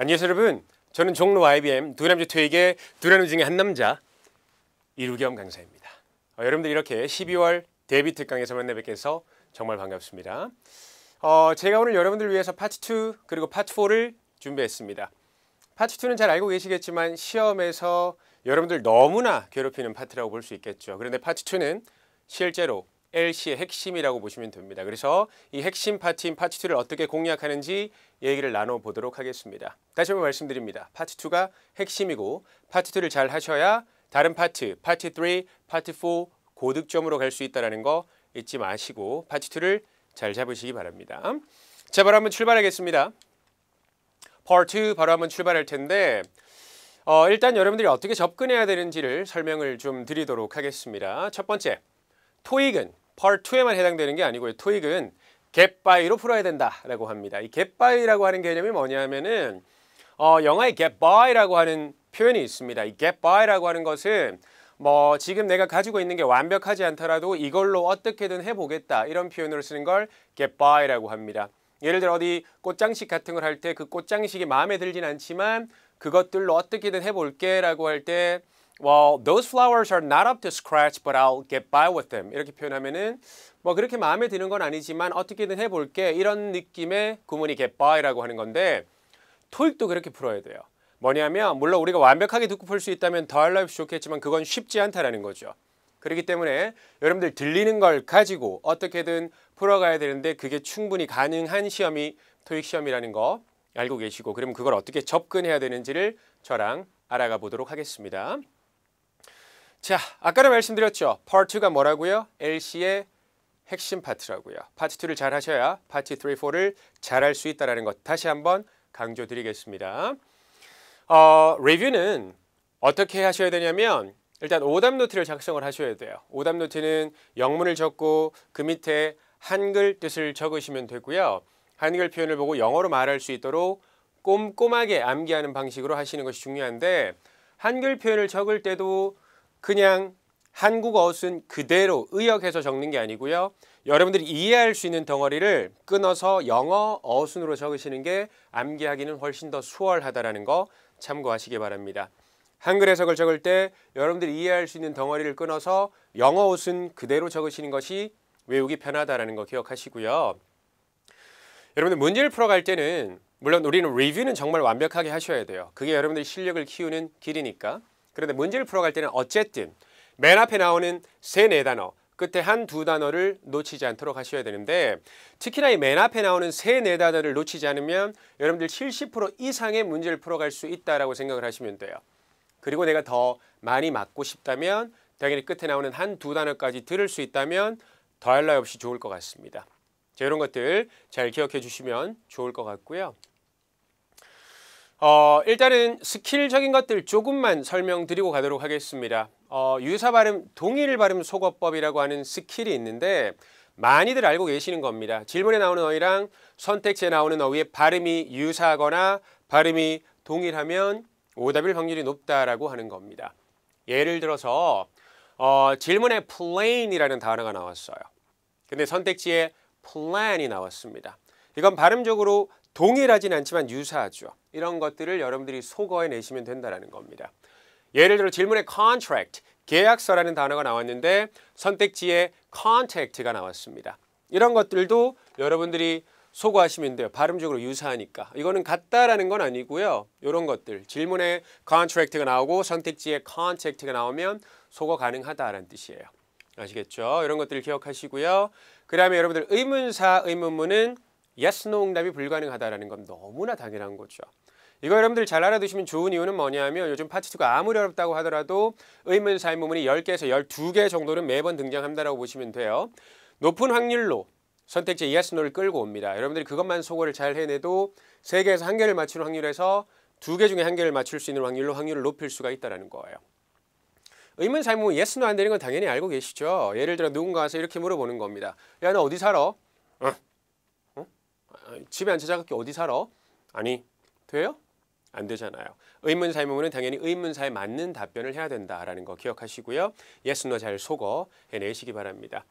안녕하세요 여러분 저는 종로 IBM 두남자 퇴익의 두남 중에 한 남자 이루겸 강사입니다 어, 여러분들 이렇게 12월 데뷔 특강에서 만나 뵙게해서 정말 반갑습니다 어, 제가 오늘 여러분들 위해서 파트 2 그리고 파트 4를 준비했습니다 파트 2는 잘 알고 계시겠지만 시험에서 여러분들 너무나 괴롭히는 파트라고 볼 수 있겠죠 그런데 파트 2는 실제로 LC의 핵심이라고 보시면 됩니다. 그래서 이 핵심 파트인 파트2를 어떻게 공략하는지 얘기를 나눠보도록 하겠습니다. 다시 한번 말씀드립니다. 파트2가 핵심이고 파트2를 잘 하셔야 다른 파트, 파트3, 파트4 고득점으로 갈 수 있다는 거 잊지 마시고 파트2를 잘 잡으시기 바랍니다. 자, 바로 한번 출발하겠습니다. 파트 2 바로 한번 출발할 텐데 어, 일단 여러분들이 어떻게 접근해야 되는지를 설명을 좀 드리도록 하겠습니다. 첫 번째, 토익은 part 2에만 해당되는 게 아니고요. 토익은 g 바 t 로 풀어야 된다라고 합니다. 이 g 바 t 라고 하는 개념이 뭐냐면은 어, 영어의 g 바 t 라고 하는 표현이 있습니다. 이 g 바 t 라고 하는 것은 뭐 지금 내가 가지고 있는 게 완벽하지 않더라도 이걸로 어떻게든 해보겠다 이런 표현으로 쓰는 걸 g 바 t 라고 합니다. 예를 들어 어디 꽃장식 같은 걸 할 때 그 꽃장식이 마음에 들진 않지만 그것들로 어떻게든 해볼게 라고 할때 Well, those flowers are not up to scratch, but I'll get by with them. 이렇게 표현하면은 뭐 그렇게 마음에 드는 건 아니지만 어떻게든 해볼게 이런 느낌의 구문이 get by라고 하는 건데 토익도 그렇게 풀어야 돼요. 뭐냐면 물론 우리가 완벽하게 듣고 풀 수 있다면 더할 나위 좋겠지만 그건 쉽지 않다라는 거죠. 그렇기 때문에 여러분들 들리는 걸 가지고 어떻게든 풀어가야 되는데 그게 충분히 가능한 시험이 토익 시험이라는 거 알고 계시고 그럼 그걸 어떻게 접근해야 되는지를 저랑 알아가 보도록 하겠습니다. 자, 아까도 말씀드렸죠. 파트 2가 뭐라고요? LC의 핵심 파트라고요. 파트 2를 잘 하셔야 파트 3, 4를 잘할 수 있다는 것 다시 한번 강조드리겠습니다. 어, 리뷰는 어떻게 하셔야 되냐면 일단 오답 노트를 작성을 하셔야 돼요. 오답 노트는 영문을 적고 그 밑에 한글 뜻을 적으시면 되고요. 한글 표현을 보고 영어로 말할 수 있도록 꼼꼼하게 암기하는 방식으로 하시는 것이 중요한데 한글 표현을 적을 때도 그냥 한국어 어순 그대로 의역해서 적는 게 아니고요. 여러분들이 이해할 수 있는 덩어리를 끊어서 영어 어순으로 적으시는 게 암기하기는 훨씬 더 수월하다라는 거 참고하시기 바랍니다. 한글 해석을 적을 때 여러분들이 이해할 수 있는 덩어리를 끊어서 영어 옷은 그대로 적으시는 것이 외우기 편하다라는 거 기억하시고요. 여러분들 문제를 풀어갈 때는 물론 우리는 리뷰는 정말 완벽하게 하셔야 돼요. 그게 여러분들 실력을 키우는 길이니까. 그런데 문제를 풀어갈 때는 어쨌든 맨 앞에 나오는 세 네 단어 끝에 한 두 단어를 놓치지 않도록 하셔야 되는데 특히나 이 맨 앞에 나오는 세 네 단어를 놓치지 않으면 여러분들 70% 이상의 문제를 풀어갈 수 있다고 생각을 하시면 돼요. 그리고 내가 더 많이 맞고 싶다면 당연히 끝에 나오는 한 두 단어까지 들을 수 있다면 더할 나위 없이 좋을 것 같습니다. 자, 이런 것들 잘 기억해 주시면 좋을 것 같고요. 어, 일단은 스킬적인 것들 조금만 설명드리고 가도록 하겠습니다. 어, 유사 발음 동일 발음 소거법이라고 하는 스킬이 있는데 많이들 알고 계시는 겁니다. 질문에 나오는 어휘랑 선택지에 나오는 어휘의 발음이 유사하거나 발음이 동일하면 오답일 확률이 높다라고 하는 겁니다. 예를 들어서 어, 질문에 plane이라는 단어가 나왔어요. 근데 선택지에 plan이 나왔습니다. 이건 발음적으로 동일하진 않지만 유사하죠. 이런 것들을 여러분들이 속어해 내시면 된다는 겁니다. 예를 들어 질문에 contract, 계약서라는 단어가 나왔는데 선택지에 contact가 나왔습니다. 이런 것들도 여러분들이 소거하시면 돼요. 발음적으로 유사하니까. 이거는 같다라는 건 아니고요. 이런 것들. 질문에 contract가 나오고 선택지에 contact가 나오면 소거 가능하다라는 뜻이에요. 아시겠죠? 이런 것들을 기억하시고요. 그 다음에 여러분들 의문사 의문문은 yes, no 응답이 불가능하다라는 건 너무나 당연한 거죠. 이거 여러분들 잘 알아두시면 좋은 이유는 뭐냐면 요즘 파트2가 아무리 어렵다고 하더라도 의문사의문분이 10개에서 12개 정도는 매번 등장한다라고 보시면 돼요. 높은 확률로 선택지 yes n o 를 끌고 옵니다. 여러분들이 그것만 소거를 잘 해내도 3개에서 1개를 맞추는 확률에서 2개 중에 1개를 맞출 수 있는 확률로 확률을 높일 수가 있다는 거예요. 의문사의 문문 yes no 안 되는 건 당연히 알고 계시죠. 예를 들어 누군가 와서 이렇게 물어보는 겁니다. 야 너 어디 살아? 어. 어? 집에 안 찾아갈게 어디 살아? 아니 돼요? 안 되잖아요. 의문사의 문은 당연히 의문사에 맞는 답변을 해야 된다라는 거 기억하시고요. 예 e s 잘 속어 해내시기 바랍니다.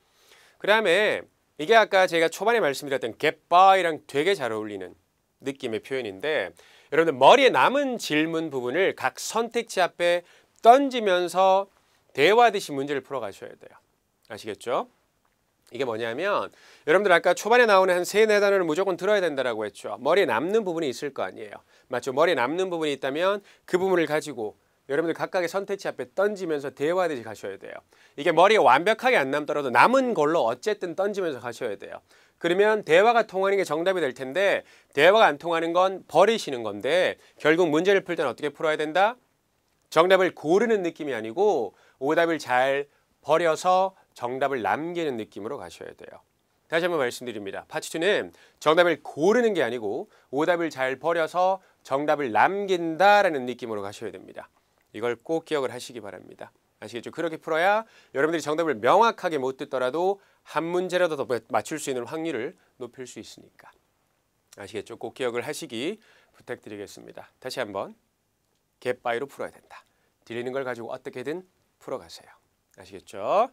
그 다음에 이게 아까 제가 초반에 말씀드렸던 get by랑 되게 잘 어울리는 느낌의 표현인데 여러분들 머리에 남은 질문 부분을 각 선택지 앞에 던지면서 대화하듯이 문제를 풀어가셔야 돼요. 아시겠죠? 이게 뭐냐면 여러분들 아까 초반에 나오는 한 세 네 단어를 무조건 들어야 된다라고 했죠. 머리에 남는 부분이 있을 거 아니에요. 맞죠? 머리에 남는 부분이 있다면 그 부분을 가지고 여러분들 각각의 선택지 앞에 던지면서 대화되지 가셔야 돼요. 이게 머리에 완벽하게 안 남더라도 남은 걸로 어쨌든 던지면서 가셔야 돼요. 그러면 대화가 통하는 게 정답이 될 텐데 대화가 안 통하는 건 버리시는 건데 결국 문제를 풀 때는 어떻게 풀어야 된다? 정답을 고르는 느낌이 아니고 오답을 잘 버려서 정답을 남기는 느낌으로 가셔야 돼요. 다시 한번 말씀드립니다. 파츠 2는 정답을 고르는 게 아니고 오답을 잘 버려서 정답을 남긴다라는 느낌으로 가셔야 됩니다. 이걸 꼭 기억을 하시기 바랍니다. 아시겠죠? 그렇게 풀어야 여러분들이 정답을 명확하게 못 듣더라도 한 문제라도 더 맞출 수 있는 확률을 높일 수 있으니까. 아시겠죠? 꼭 기억을 하시기 부탁드리겠습니다. 다시 한번 갯바위로 풀어야 된다. 들리는 걸 가지고 어떻게든 풀어가세요. 아시겠죠?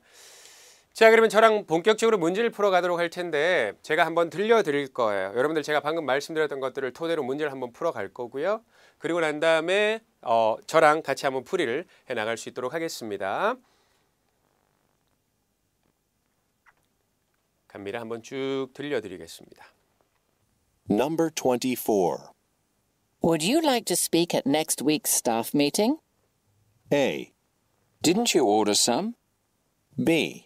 자 그러면 저랑 본격적으로 문제를 풀어가도록 할 텐데 제가 한번 들려드릴 거예요. 여러분들 제가 방금 말씀드렸던 것들을 토대로 문제를 한번 풀어갈 거고요. 그리고 난 다음에 어, 저랑 같이 한번 풀이를 해나갈 수 있도록 하겠습니다. 감미를 한번 쭉 들려드리겠습니다. Number 24. Would you like to speak at next week's staff meeting? A. Didn't you order some? B.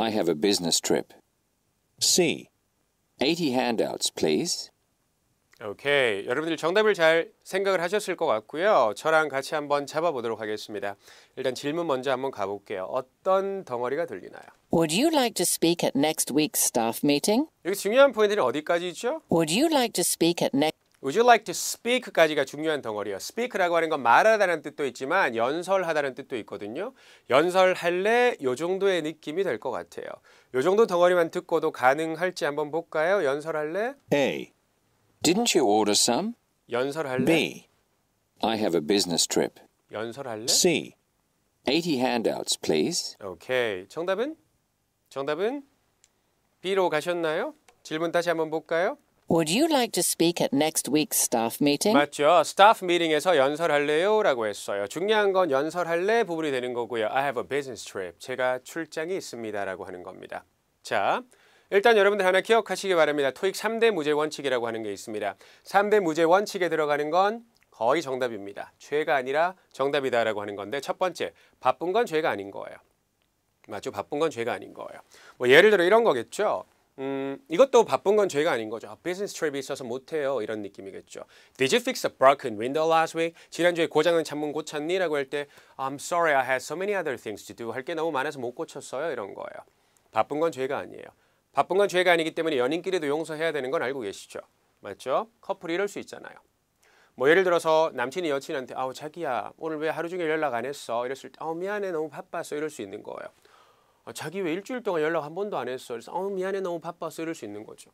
I have a business trip. C. 80 handouts, please. 오케이. 여러분들 정답을 잘 생각을 하셨을 것 같고요. 저랑 같이 한번 잡아보도록 하겠습니다. 일단 질문 먼저 한번 가볼게요. 어떤 덩어리가 들리나요? Would you like to speak at next week's staff meeting? 여기 중요한 포인트는 어디까지죠? Would you like to speak at next Would you like to speak까지가 중요한 덩어리예요. speak라고 하는 건말하다는 뜻도 있지만 연설하다는 뜻도 있거든요. 연설할래? 요 정도의 느낌이 될 것 같아요. 요 정도 덩어리만 듣고도 가능할지 한번 볼까요? 연설할래? A. Didn't you order some? 연설할래? B. I have a business trip. 연설할래? C. 80 handouts, please. 오케이. 정답은? 정답은 B로 가셨나요? 질문 다시 한번 볼까요? Would you like to speak at next week's staff meeting? 맞죠. staff meeting에서 연설할래요라고 했어요. 중요한 건 연설할래 부분이 되는 거고요. I have a business trip. 제가 출장이 있습니다라고 하는 겁니다. 자, 일단 여러분들 하나 기억하시기 바랍니다. 토익 3대 무죄 원칙이라고 하는 게 있습니다. 3대 무죄 원칙에 들어가는 건 거의 정답입니다. 죄가 아니라 정답이다라고 하는 건데 첫 번째, 바쁜 건 죄가 아닌 거예요. 맞죠? 바쁜 건 죄가 아닌 거예요. 뭐 예를 들어 이런 거겠죠. 음, 이것도 바쁜 건죄가 아닌 거죠. 비즈니스 트랩이 있어서 못해요. 이런 느낌이겠죠. Did you fix a broken window last week? 지난주에 고장난 창문 고쳤니? 라고 할 때 I'm sorry I had so many other things to do. 할 게 너무 많아서 못 고쳤어요. 이런 거예요. 바쁜 건 죄가 아니에요. 바쁜 건 죄가 아니기 때문에 연인끼리도 용서해야 되는 건 알고 계시죠. 맞죠? 커플이 이럴 수 있잖아요. 뭐 예를 들어서 남친이 여친한테 아우 자기야 오늘 왜 하루 종일 연락 안 했어 이랬을 때아 미안해 너무 바빴어 이럴 수 있는 거예요. 아, 자기 왜 일주일 동안 연락 한 번도 안 했어. 그래서 어, 미안해 너무 바빠서 이럴 수 있는 거죠.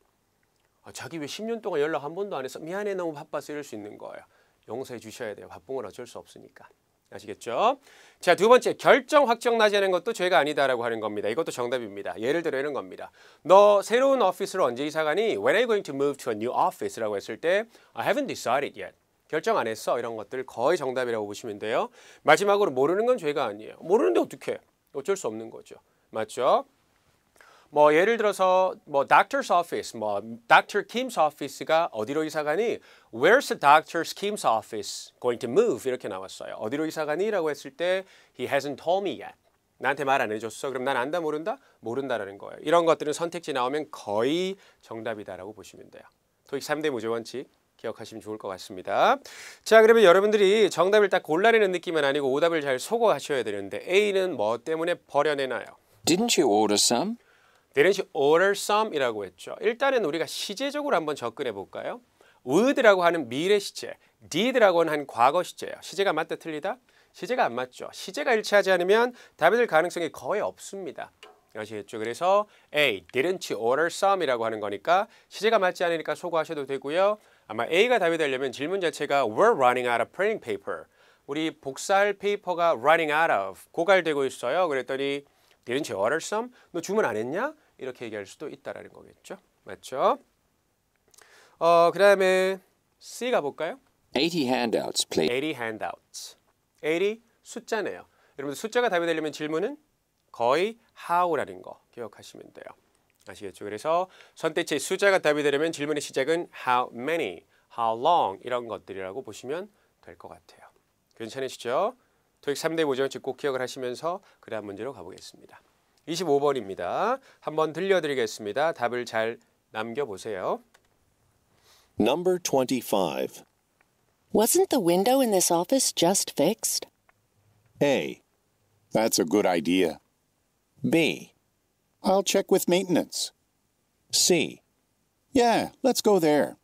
아, 자기 왜 10년 동안 연락 한 번도 안 했어. 미안해 너무 바빠서 이럴 수 있는 거예요. 용서해 주셔야 돼요. 바쁜 건 어쩔 수 없으니까. 아시겠죠? 자, 두 번째 결정 확정 나지 않은 것도 죄가 아니다라고 하는 겁니다. 이것도 정답입니다. 예를 들어 이런 겁니다. 너 새로운 오피스로 언제 이사 가니? When are you going to move to a new office라고 했을 때 I haven't decided yet. 결정 안 했어. 이런 것들 거의 정답이라고 보시면 돼요. 마지막으로 모르는 건 죄가 아니에요. 모르는데 어떻게? 어쩔 수 없는 거죠. 맞죠? 뭐 예를 들어서 뭐 doctor's office, 뭐 doctor Kim's office가 어디로 이사 가니? Where's the d o c t o r Kim's office going to move? 이렇게 나왔어요. 어디로 이사 가니?라고 했을 때 he hasn't told me yet. 나한테 말 안 해줬어. 그럼 난 안다 모른다? 모른다라는 거예요. 이런 것들은 선택지 나오면 거의 정답이다라고 보시면 돼요. 토익 3대 무제 원칙 기억하시면 좋을 것 같습니다. 자 그러면 여러분들이 정답을 딱 골라내는 느낌은 아니고 오답을 잘 소거하셔야 되는데 A는 뭐 때문에 버려내나요? Didn't you order some? Didn't you order some? 이라고 했죠. 일단은 우리가 시제적으로 한번 접근해 볼까요? would라고 하는 미래 시제, did라고 하는 과거 시제예요. 시제가 맞다 틀리다? 시제가 안 맞죠. 시제가 일치하지 않으면 답이 될 가능성이 거의 없습니다. 아시겠죠? 그래서 A, didn't you order some? 이라고 하는 거니까 시제가 맞지 않으니까 소거하셔도 되고요. 아마 A가 답이 되려면 질문 자체가 We're running out of printing paper. 우리 복사할 페이퍼가 running out of 고갈되고 있어요. 그랬더니 Didn't you order some? 너 주문 안 했냐? 이렇게 얘기할 수도 있다라는 거겠죠. 맞죠? 어, 그다음에 C 가볼까요? 80 handouts, please. 80 handouts. 80 숫자네요. 여러분들 숫자가 답이 되려면 질문은 거의 how라는 거 기억하시면 돼요. 아시겠죠? 그래서 선택지 숫자가 답이 되려면 질문의 시작은 how many, how long 이런 것들이라고 보시면 될 것 같아요. 괜찮으시죠? 토익 3대 보전치 꼭 기억을 하시면서 그래 한 문제로 가보겠습니다. 25번입니다. 한번 들려드리겠습니다. 답을 잘 남겨보세요. Number 25. Wasn't the window in this office just fixed? A. That's a good idea. B. I'll check with maintenance. C. Yeah, let's go there.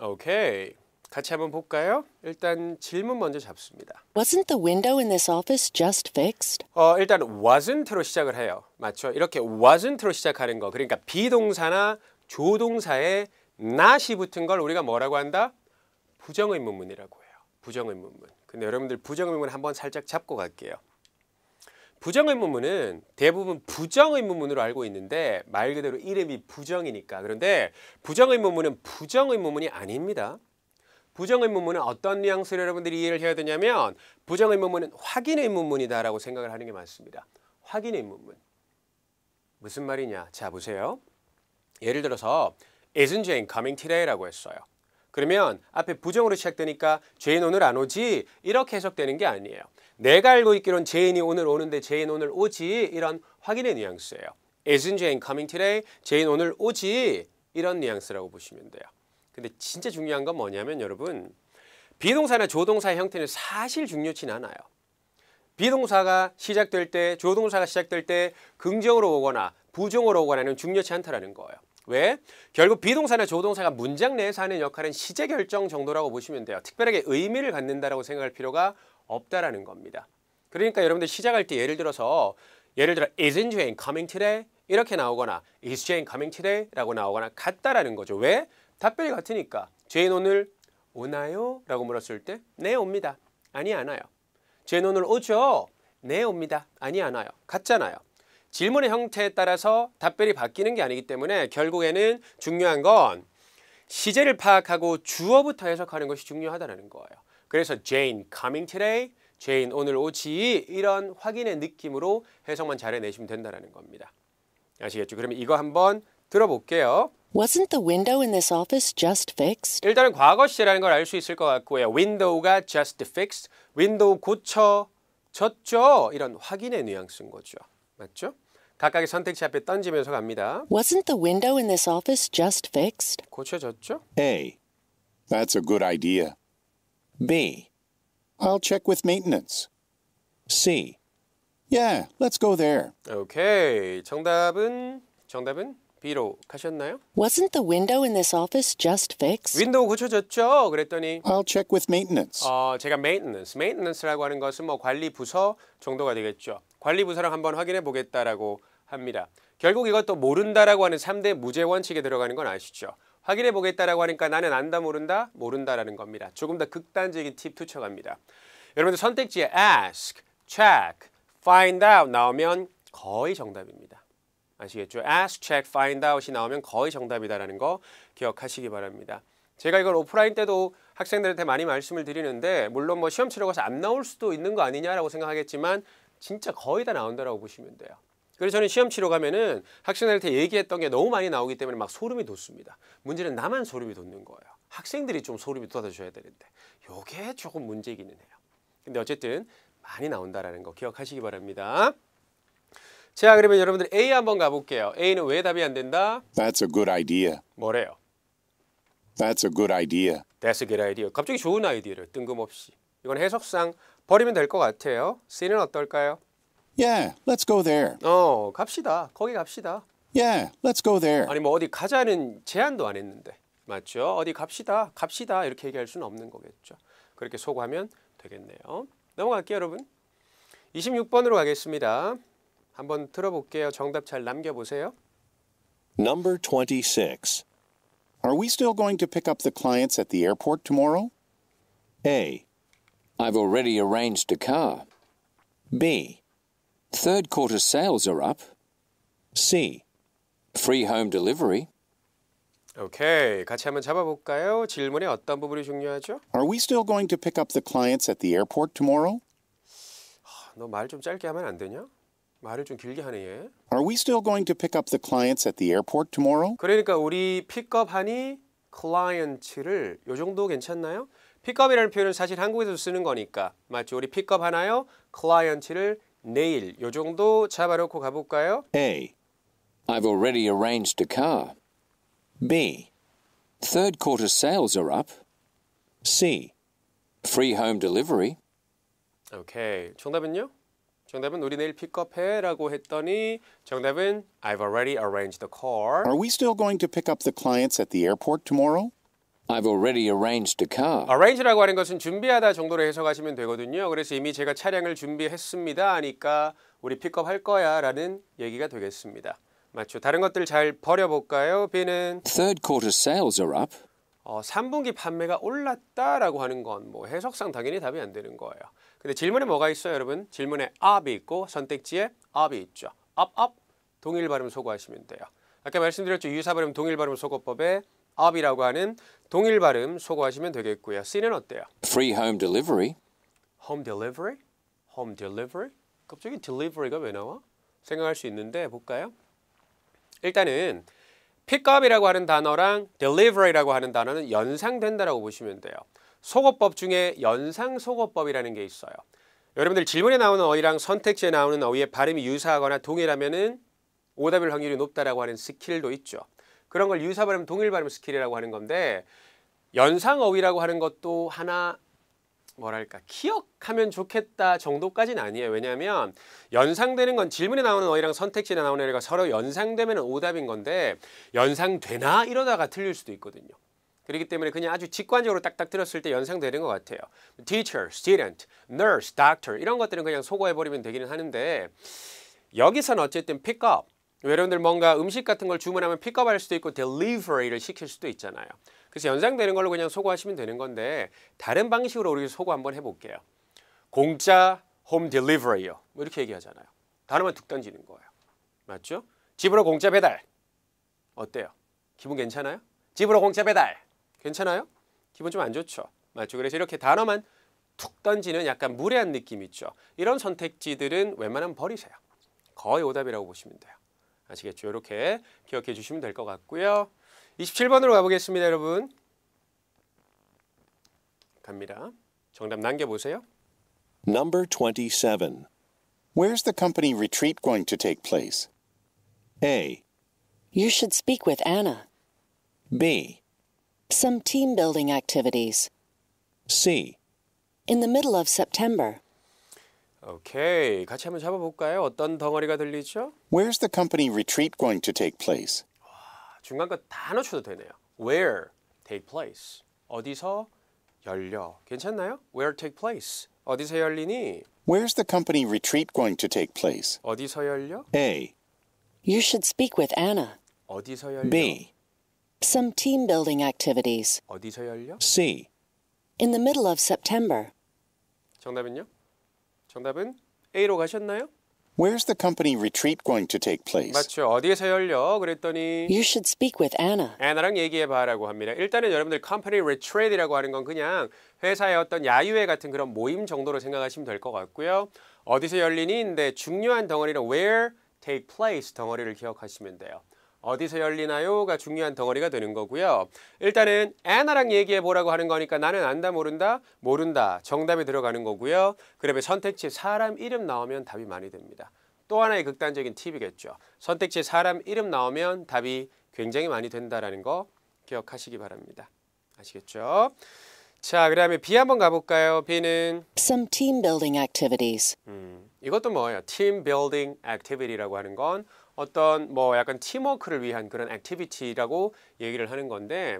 Okay. 같이 한번 볼까요? 일단 질문 먼저 잡습니다. Wasn't the window in this office just fixed? 어, 일단 wasn't로 시작을 해요. 맞죠? 이렇게 wasn't로 시작하는 거. 그러니까 비동사나 조동사에 not이 붙은 걸 우리가 뭐라고 한다? 부정의문문이라고 해요. 부정의문문. 근데 여러분들 부정의문문 한번 살짝 잡고 갈게요. 부정의문문은 대부분 부정의문문으로 알고 있는데 말 그대로 이름이 부정이니까. 그런데 부정의문문은 부정의문문이 아닙니다. 부정의문문은 어떤 뉘앙스로 여러분들이 이해를 해야 되냐면 부정의문문은 확인의 문문이다라고 생각을 하는 게 맞습니다. 확인의 문문. 무슨 말이냐. 자 보세요. 예를 들어서 Isn't Jane coming today라고 했어요. 그러면 앞에 부정으로 시작되니까 제인 오늘 안 오지 이렇게 해석되는 게 아니에요. 내가 알고 있기로는 제인이 오늘 오는데 제인 오늘 오지 이런 확인의 뉘앙스예요. Isn't Jane coming today? 제인 오늘 오지 이런 뉘앙스라고 보시면 돼요. 근데 진짜 중요한 건 뭐냐면 여러분 비동사나 조동사의 형태는 사실 중요치 않아요. 비동사가 시작될 때 조동사가 시작될 때 긍정으로 오거나 부정으로 오거나는 중요치 않다라는 거예요. 왜? 결국 비동사나 조동사가 문장 내에서 하는 역할은 시제 결정 정도라고 보시면 돼요. 특별하게 의미를 갖는다라고 생각할 필요가 없다라는 겁니다. 그러니까 여러분들 시작할 때 예를 들어서 예를 들어 Isn't Jane coming today? 이렇게 나오거나 Is Jane coming today? 라고 나오거나 같다라는 거죠. 왜? 답변이 같으니까 제인 오늘 오나요? 라고 물었을 때 네 옵니다. 아니 안 와요. 제인 오늘 오죠? 네 옵니다. 아니 안 와요. 같잖아요. 질문의 형태에 따라서 답변이 바뀌는 게 아니기 때문에 결국에는 중요한 건 시제를 파악하고 주어부터 해석하는 것이 중요하다는 거예요. 그래서 Jane coming today, Jane 오늘 오지 이런 확인의 느낌으로 해석만 잘해내시면 된다는 겁니다. 아시겠죠? 그러면 이거 한번 들어볼게요. Wasn't the window in this office just fixed? 일단은 과거 시제라는 걸 알 수 있을 것 같고요. window가 just fixed, window 고쳐졌죠. 이런 확인의 뉘앙스인 거죠. 맞죠? 각각의 선택지 앞에 던지면서 갑니다. Wasn't the window in this office just fixed? 고쳐졌죠? A. That's a good idea. B. I'll check with maintenance. C. Yeah, let's go there. Okay. 정답은 정답은 B로 가셨나요? Wasn't the window in this office just fixed? 윈도우 고쳐졌죠? 그랬더니 I'll check with maintenance. 어, 제가 maintenance, maintenance라고 하는 것은 뭐 관리 부서 정도가 되겠죠. 관리 부서랑 한번 확인해 보겠다라고 합니다. 결국 이것도 모른다라고 하는 3대 무죄 원칙에 들어가는 건 아시죠? 확인해 보겠다라고 하니까 나는 안다 모른다 모른다라는 겁니다. 조금 더 극단적인 팁 투척합니다. 여러분들 선택지에 ask, check, find out 나오면 거의 정답입니다. 아시겠죠? ask, check, find out이 나오면 거의 정답이다라는 거 기억하시기 바랍니다. 제가 이걸 오프라인 때도 학생들한테 많이 말씀을 드리는데 물론 뭐 시험 치러 가서 안 나올 수도 있는 거 아니냐라고 생각하겠지만 진짜 거의 다 나온다라고 보시면 돼요. 그래서 저는 시험 치러 가면은 학생들한테 얘기했던 게 너무 많이 나오기 때문에 막 소름이 돋습니다. 문제는 나만 소름이 돋는 거예요. 학생들이 좀 소름이 돋아줘야 되는데 요게 조금 문제이기는 해요. 근데 어쨌든 많이 나온다라는 거 기억하시기 바랍니다. 자 그러면 여러분들 A 한번 가볼게요. A는 왜 답이 안 된다? That's a good idea. 뭐래요? That's a good idea. That's a good idea. 갑자기 좋은 아이디어를 뜬금없이. 이건 해석상 버리면 될것 같아요. C는 어떨까요? Yeah, let's go there. 어, 갑시다. 거기 갑시다. Yeah, let's go there. 아니 뭐 어디 가자는 제안도 안 했는데. 맞죠? 어디 갑시다. 갑시다. 이렇게 얘기할 수는 없는 거겠죠. 그렇게 소고하면 되겠네요. 넘어갈게요, 여러분. 26번으로 가겠습니다. 한번 들어볼게요. 정답 잘 남겨보세요. Number 26. Are we still going to pick up the clients at the airport tomorrow? A. I've already arranged a car. B. Third quarter sales are up. C. Free home delivery. Okay, 같이 한번 잡아볼까요? 질문의 어떤 부분이 중요하죠? Are we still going to pick up the clients at the airport tomorrow? 너 말 좀 짧게 하면 안 되냐? 말을 좀 길게 하네 얘. Are we still going to pick up the clients at the airport tomorrow? 그러니까 우리 픽업하니 client를 요 정도 괜찮나요? 픽업이라는 표현은 사실 한국에서 쓰는 거니까 맞죠? 우리 픽업하나요? client를 내일 요 정도 잡아놓고 가볼까요? A. I've already arranged a car. B. Third quarter sales are up. C. Free home delivery. 오케이. Okay. 정답은요? 정답은 우리 내일 픽업해라고 했더니 정답은 I've already arranged the car. Are we still going to pick up the clients at the airport tomorrow? I've already arranged a car. arrange라고 하는 것은 준비하다 정도로 해석하시면 되거든요. 그래서 이미 제가 차량을 준비했습니다 하니까 우리 픽업할 거야라는 얘기가 되겠습니다. 맞죠? 다른 것들 잘 버려 볼까요? B는 Third quarter sales are up. 어, 3분기 판매가 올랐다라고 하는 건 뭐 해석상 당연히 답이 안 되는 거예요. 근데 질문에 뭐가 있어요 여러분? 질문에 up이 있고 선택지에 up이 있죠. up, up 동일 발음 소거하시면 돼요. 아까 말씀드렸죠. 유사 발음 동일 발음 소거법에 up이라고 하는 동일 발음 소거하시면 되겠고요. C는 어때요? Free home delivery. Home delivery? Home delivery? 갑자기 delivery가 왜 나와? 생각할 수 있는데 볼까요? 일단은 pickup이라고 하는 단어랑 delivery라고 하는 단어는 연상된다라고 보시면 돼요. 속어법 중에 연상속어법이라는 게 있어요. 여러분들 질문에 나오는 어휘랑 선택지에 나오는 어휘의 발음이 유사하거나 동일하면 은 오답일 확률이 높다라고 하는 스킬도 있죠. 그런 걸 유사 발음 동일 발음 스킬이라고 하는 건데 연상 어휘라고 하는 것도 하나 뭐랄까 기억하면 좋겠다 정도까지는 아니에요. 왜냐하면 연상되는 건 질문에 나오는 어휘랑 선택지에 나오는 어휘가 서로 연상되면 오답인 건데 연상되나 이러다가 틀릴 수도 있거든요. 그렇기 때문에 그냥 아주 직관적으로 딱딱 들었을 때 연상되는 것 같아요. teacher, student, nurse, doctor 이런 것들은 그냥 소거해버리면 되기는 하는데 여기서는 어쨌든 픽업 여러분들 뭔가 음식 같은 걸 주문하면 픽업할 수도 있고 delivery를 시킬 수도 있잖아요. 그래서 연상되는 걸로 그냥 소거하시면 되는 건데 다른 방식으로 우리 소거 한번 해볼게요. 공짜 홈 딜리버리요. 뭐 이렇게 얘기하잖아요. 단어만 툭 던지는 거예요. 맞죠? 집으로 공짜 배달. 어때요? 기분 괜찮아요? 집으로 공짜 배달. 괜찮아요? 기분 좀 안 좋죠. 맞죠? 그래서 이렇게 단어만 툭 던지는 약간 무례한 느낌 있죠. 이런 선택지들은 웬만하면 버리세요. 거의 오답이라고 보시면 돼요. 아시겠죠? 이렇게 기억해 주시면 될 것 같고요. 27번으로 가보겠습니다, 여러분. 갑니다. 정답 남겨보세요. Number 27. Where's the company retreat going to take place? A. You should speak with Anna. B. Some team building activities. C. In the middle of September. Okay, 같이 한번 잡아볼까요? 어떤 덩어리가 들리죠? Where's the company retreat going to take place? 와, 중간 거다 놓쳐도 되네요. Where take place? 어디서 열려? 괜찮나요? Where take place? 어디서 열리니? Where's the company retreat going to take place? 어디서 열려? A. You should speak with Anna. 어디서 열려? B. Some team building activities. 어디서 열려? C. In the middle of September. 정답은요? 정답은 A로 가셨나요? Where's the company retreat going to take place? 맞죠. 어디에서 열려? 그랬더니 You should speak with Anna. 애나랑 얘기해 봐라고 합니다. 일단은 여러분들 company retreat이라고 하는 건 그냥 회사의 어떤 야유회 같은 그런 모임 정도로 생각하시면 될것 같고요. 어디서 열리니인데 중요한 덩어리는 where take place 덩어리를 기억하시면 돼요. 어디서 열리나요가 중요한 덩어리가 되는 거고요. 일단은 애나랑 얘기해보라고 하는 거니까 나는 안다 모른다 모른다 정답이 들어가는 거고요. 그러면 선택지 사람 이름 나오면 답이 많이 됩니다. 또 하나의 극단적인 팁이겠죠. 선택지 사람 이름 나오면 답이 굉장히 많이 된다라는 거 기억하시기 바랍니다. 아시겠죠? 자, 그다음에 B 한번 가볼까요? B는 Some team building activities. 음, 이것도 뭐예요? Team building activity라고 하는 건 어떤 뭐 약간 팀워크를 위한 그런 액티비티라고 얘기를 하는 건데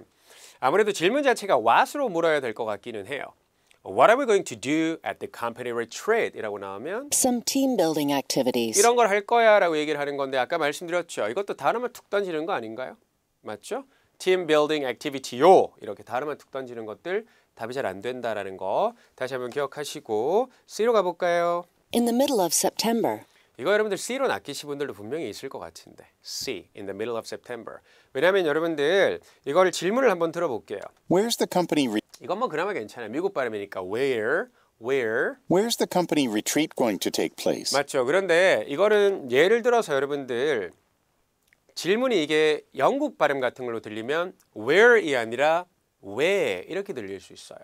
아무래도 질문 자체가 what으로 물어야 될 것 같기는 해요. What are we going to do at the company retreat? 이라고 나오면 Some team building activities. 이런 걸 할 거야 라고 얘기를 하는 건데 아까 말씀드렸죠. 이것도 단어만 툭 던지는 거 아닌가요? 맞죠? team building activity요. 이렇게 단어만 툭 던지는 것들 답이 잘 안 된다라는 거 다시 한번 기억하시고 C로 가볼까요? In the middle of September. 이거 여러분들 C로 아끼신 분들도 분명히 있을 것 같은데 C in the middle of September 왜냐하면 여러분들 이거를 질문을 한번 들어볼게요 Where's the company 이건 뭐 그나마 괜찮아요 미국 발음이니까 Where Where Where's the company retreat going to take place 맞죠 그런데 이거는 예를 들어서 여러분들 질문이 이게 영국 발음 같은 걸로 들리면 where이 아니라 왜 이렇게 들릴 수 있어요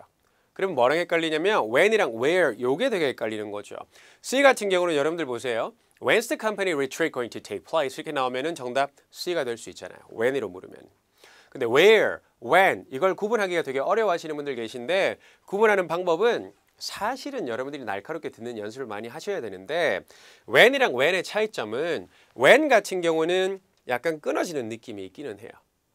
그럼 뭐랑 헷갈리냐면 when이랑 where 요게 되게 헷갈리는 거죠. C 같은 경우는 여러분들 보세요. When's the company retreat going to take place? 이렇게 나오면 정답 C가 될 수 있잖아요. when으로 물으면. 근데 where, when 이걸 구분하기가 되게 어려워하시는 분들 계신데 구분하는 방법은 사실은 여러분들이 날카롭게 듣는 연습을 많이 하셔야 되는데 when이랑 when의 차이점은 when 같은 경우는 약간 끊어지는 느낌이 있기는 해요.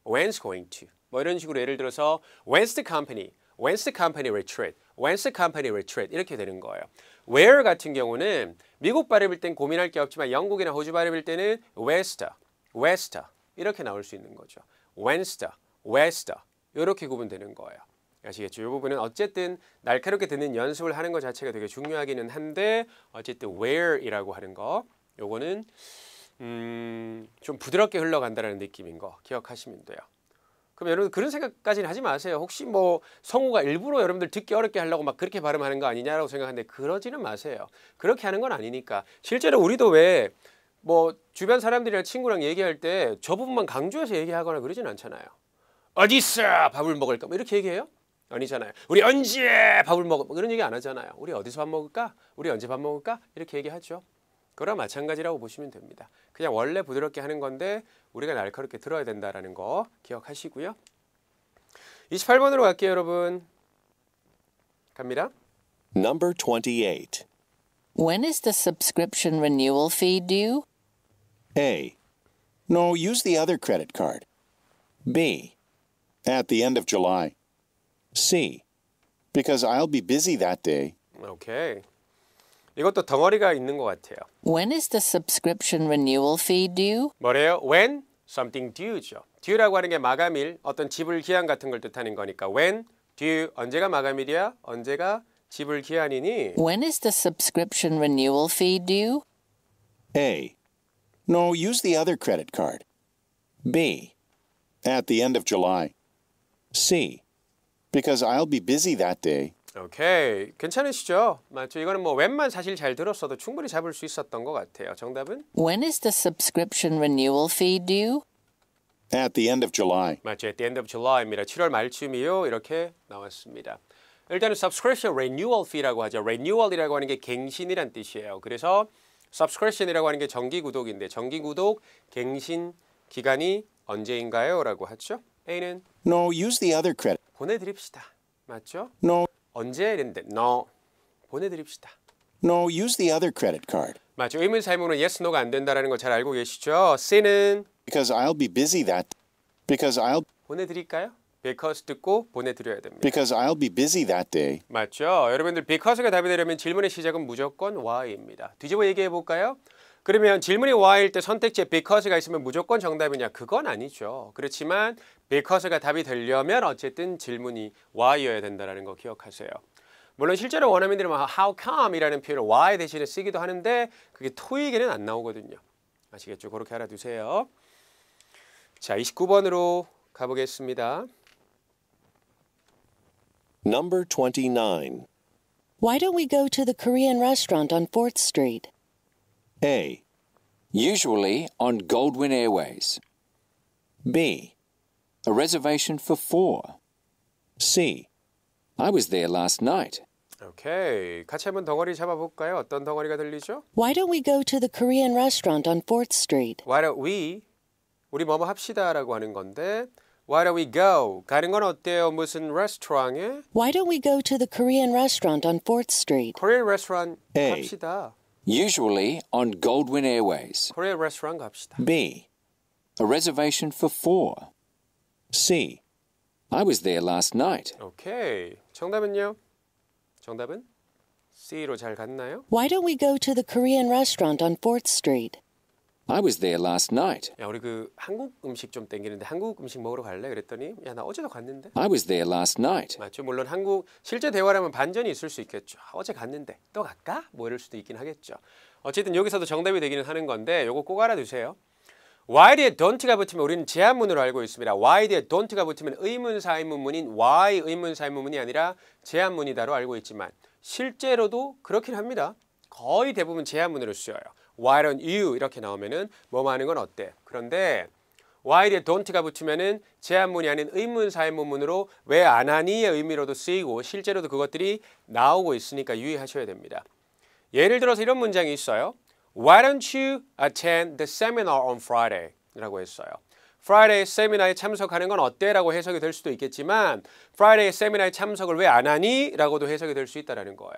When's going to 뭐 이런 식으로 예를 들어서 When's the company when's the company retreat? when's the company retreat? 이렇게 되는 거예요. where 같은 경우는 미국 발음일 땐 고민할 게 없지만 영국이나 호주 발음일 때는 wester, wester 이렇게 나올 수 있는 거죠. wester, wester 이렇게 구분되는 거예요. 아시겠죠? 이 부분은 어쨌든 날카롭게 듣는 연습을 하는 것 자체가 되게 중요하기는 한데 어쨌든 where이라고 하는 거 요거는 음, 좀 부드럽게 흘러간다는 느낌인 거 기억하시면 돼요. 그럼 여러분 그런 생각까지는 하지 마세요. 혹시 뭐 성우가 일부러 여러분들 듣기 어렵게 하려고 막 그렇게 발음하는 거 아니냐라고 생각하는데 그러지는 마세요. 그렇게 하는 건 아니니까. 실제로 우리도 왜 뭐 주변 사람들이랑 친구랑 얘기할 때 저 부분만 강조해서 얘기하거나 그러진 않잖아요. 어디있어 밥을 먹을까? 뭐 이렇게 얘기해요? 아니잖아요. 우리 언제 밥을 먹어? 뭐 그런 얘기 안 하잖아요. 우리 어디서 밥 먹을까? 우리 언제 밥 먹을까? 이렇게 얘기하죠. 그거랑 마찬가지라고 보시면 됩니다. 그냥 원래 부드럽게 하는 건데 우리가 날카롭게 들어야 된다라는 거 기억하시고요. 28번으로 갈게요, 여러분. 갑니다. Number 28. When is the subscription renewal fee due? A. No, use the other credit card. B. At the end of July. C. Because I'll be busy that day. Okay. 이것도 덩어리가 있는 것 같아요. When is the subscription renewal fee due? 뭐래요? When something due죠. due라고 하는 게 마감일, 어떤 지불 기한 같은 걸 뜻하는 거니까 when due 언제가 마감일이야? 언제가 지불 기한이니? When is the subscription renewal fee due? A. No, use the other credit card. B. At the end of July. C. Because I'll be busy that day 오케이 괜찮으시죠? 맞죠? 이거는 뭐 웬만 사실 잘 들었어도 충분히 잡을 수 있었던 것 같아요. 정답은 When is the subscription renewal fee due? At the end of July. 맞죠? At the end of July입니다. 7월 말쯤이요. 이렇게 나왔습니다. 일단은 subscription renewal fee라고 하죠. renewal이라고 하는 게 갱신이란 뜻이에요. 그래서 subscription이라고 하는 게 정기 구독인데 정기 구독 갱신 기간이 언제인가요? 라고 하죠. A는 No, use the other credit. 보내드립시다. 맞죠? No. 언제? 이랬는데 no. 보내드립시다. No, use the other credit card. 맞죠. 의문 살문은 yes, no가 안 된다라는 걸 잘 알고 계시죠? C는 Because I'll be busy that. Because I'll 보내드릴까요? because 듣고 보내드려야 됩니다. Because I'll be busy that day. 맞죠. 여러분들 because가 답이 되려면 질문의 시작은 무조건 why입니다. 뒤집어 얘기해 볼까요? 그러면 질문이 why일 때 선택지에 because가 있으면 무조건 정답이냐? 그건 아니죠. 그렇지만 because가 답이 되려면 어쨌든 질문이 why여야 된다는 거 기억하세요. 물론 실제로 원어민들은 how come이라는 표현을 why 대신에 쓰기도 하는데 그게 토익에는 안 나오거든요. 아시겠죠? 그렇게 알아두세요. 자, 29번으로 가보겠습니다. Number 29. Why don't we go to the Korean restaurant on 4th Street? A. Usually on Goldwyn Airways. B. A reservation for four. C. I was there last night. Okay. 같이 한번 덩어리 잡아볼까요? 어떤 덩어리가 들리죠? Why don't we go to the Korean restaurant on 4th Street? Why don't we? 우리 뭐뭐 합시다라고 하는 건데 Why don't we go? 가는 건 어때요? 무슨 레스토랑에? Why don't we go to the Korean restaurant on 4th Street? Korean restaurant A. 합시다 usually on Goldwyn Airways. 갑시다. B. A reservation for four. C. I was there last night. Okay. 정답은요? 정답은 C로 잘 갔나요? Why don't we go to the Korean restaurant on 4th Street? I was there last night. 야 우리 그 한국 음식 좀 땡기는데 한국 음식 먹으러 갈래? 그랬더니 야 나 어제도 갔는데. I was there last night. 맞죠. 물론 한국 실제 대화라면 반전이 있을 수 있겠죠. 아, 어제 갔는데 또 갈까? 뭐 이럴 수도 있긴 하겠죠. 어쨌든 여기서도 정답이 되기는 하는 건데 요거 꼭 알아두세요. why 뒤에 don't가 붙으면 우리는 제한문으로 알고 있습니다. why 뒤에 don't가 붙으면 의문사 의문문인 why 의문사 의문문이 아니라 제한문이다로 알고 있지만 실제로도 그렇긴 합니다. 거의 대부분 제한문으로 쓰여요. while on you 이렇게 나오면은 뭐뭐 하는 건 어때? 그런데 w h i 에 don't가 붙으면은 제안문이 아닌 의문사의문문으로 왜 안 하니의 의미로도 쓰이고 실제로도 그것들이 나오고 있으니까 유의하셔야 됩니다. 예를 들어서 이런 문장이 있어요. Why don't you attend the seminar on Friday? 라고 했어요. 프라이데이 세미나에 참석하는 건 어때? 라고 해석이 될 수도 있겠지만 프라이데이 세미나에 참석을 왜 안 하니? 라고도 해석이 될 수 있다는 거예요.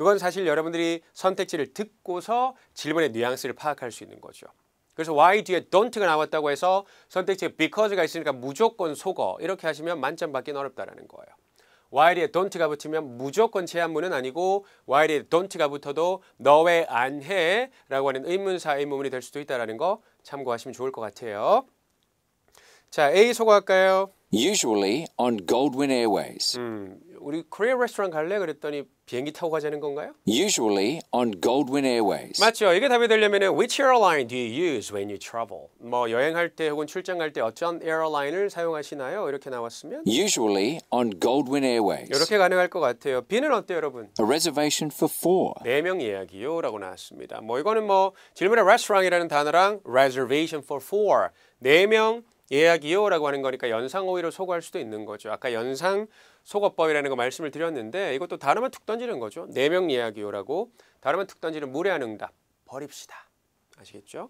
그건 사실 여러분들이 선택지를 듣고서 질문의 뉘앙스를 파악할 수 있는 거죠. 그래서 why 뒤에 don't가 나왔다고 해서 선택지에 because가 있으니까 무조건 속어 이렇게 하시면 만점 받기는 어렵다라는 거예요. w h i 뒤에 don't가 붙으면 무조건 제한문은 아니고 w h i 뒤에 don't가 붙어도 너 왜 안 해? 라고 하는 의문사 의문문이 될 수도 있다는 거 참고하시면 좋을 것 같아요. 자, A 속어 할까요 Usually on Goldwyn Airways. 음, 우리 코리아 레스토랑 갈래 그랬더니 비행기 타고 가자는 건가요? Usually on Goldwyn Airways. 맞죠. 이게 답이 되려면 which airline do you use when you travel? 뭐 여행할 때 혹은 출장 갈 때 어떤 에어라인을 사용하시나요? 이렇게 나왔으면 Usually on Goldwyn Airways. 이렇게 가능할 것 같아요. B는 어때요, 여러분? A reservation for four. 네 명 예약이요라고 나왔습니다. 뭐 이거는 뭐 질문에 restaurant이라는 단어랑 reservation for four. 네명 예약이요라고 하는 거니까 연상호의로 소거할 수도 있는 거죠. 아까 연상 소거법이라는 거 말씀을 드렸는데 이것도 다르면 툭 던지는 거죠. 네 명 예약이요라고 다르면 툭 던지는 무례한 응답 버립시다. 아시겠죠?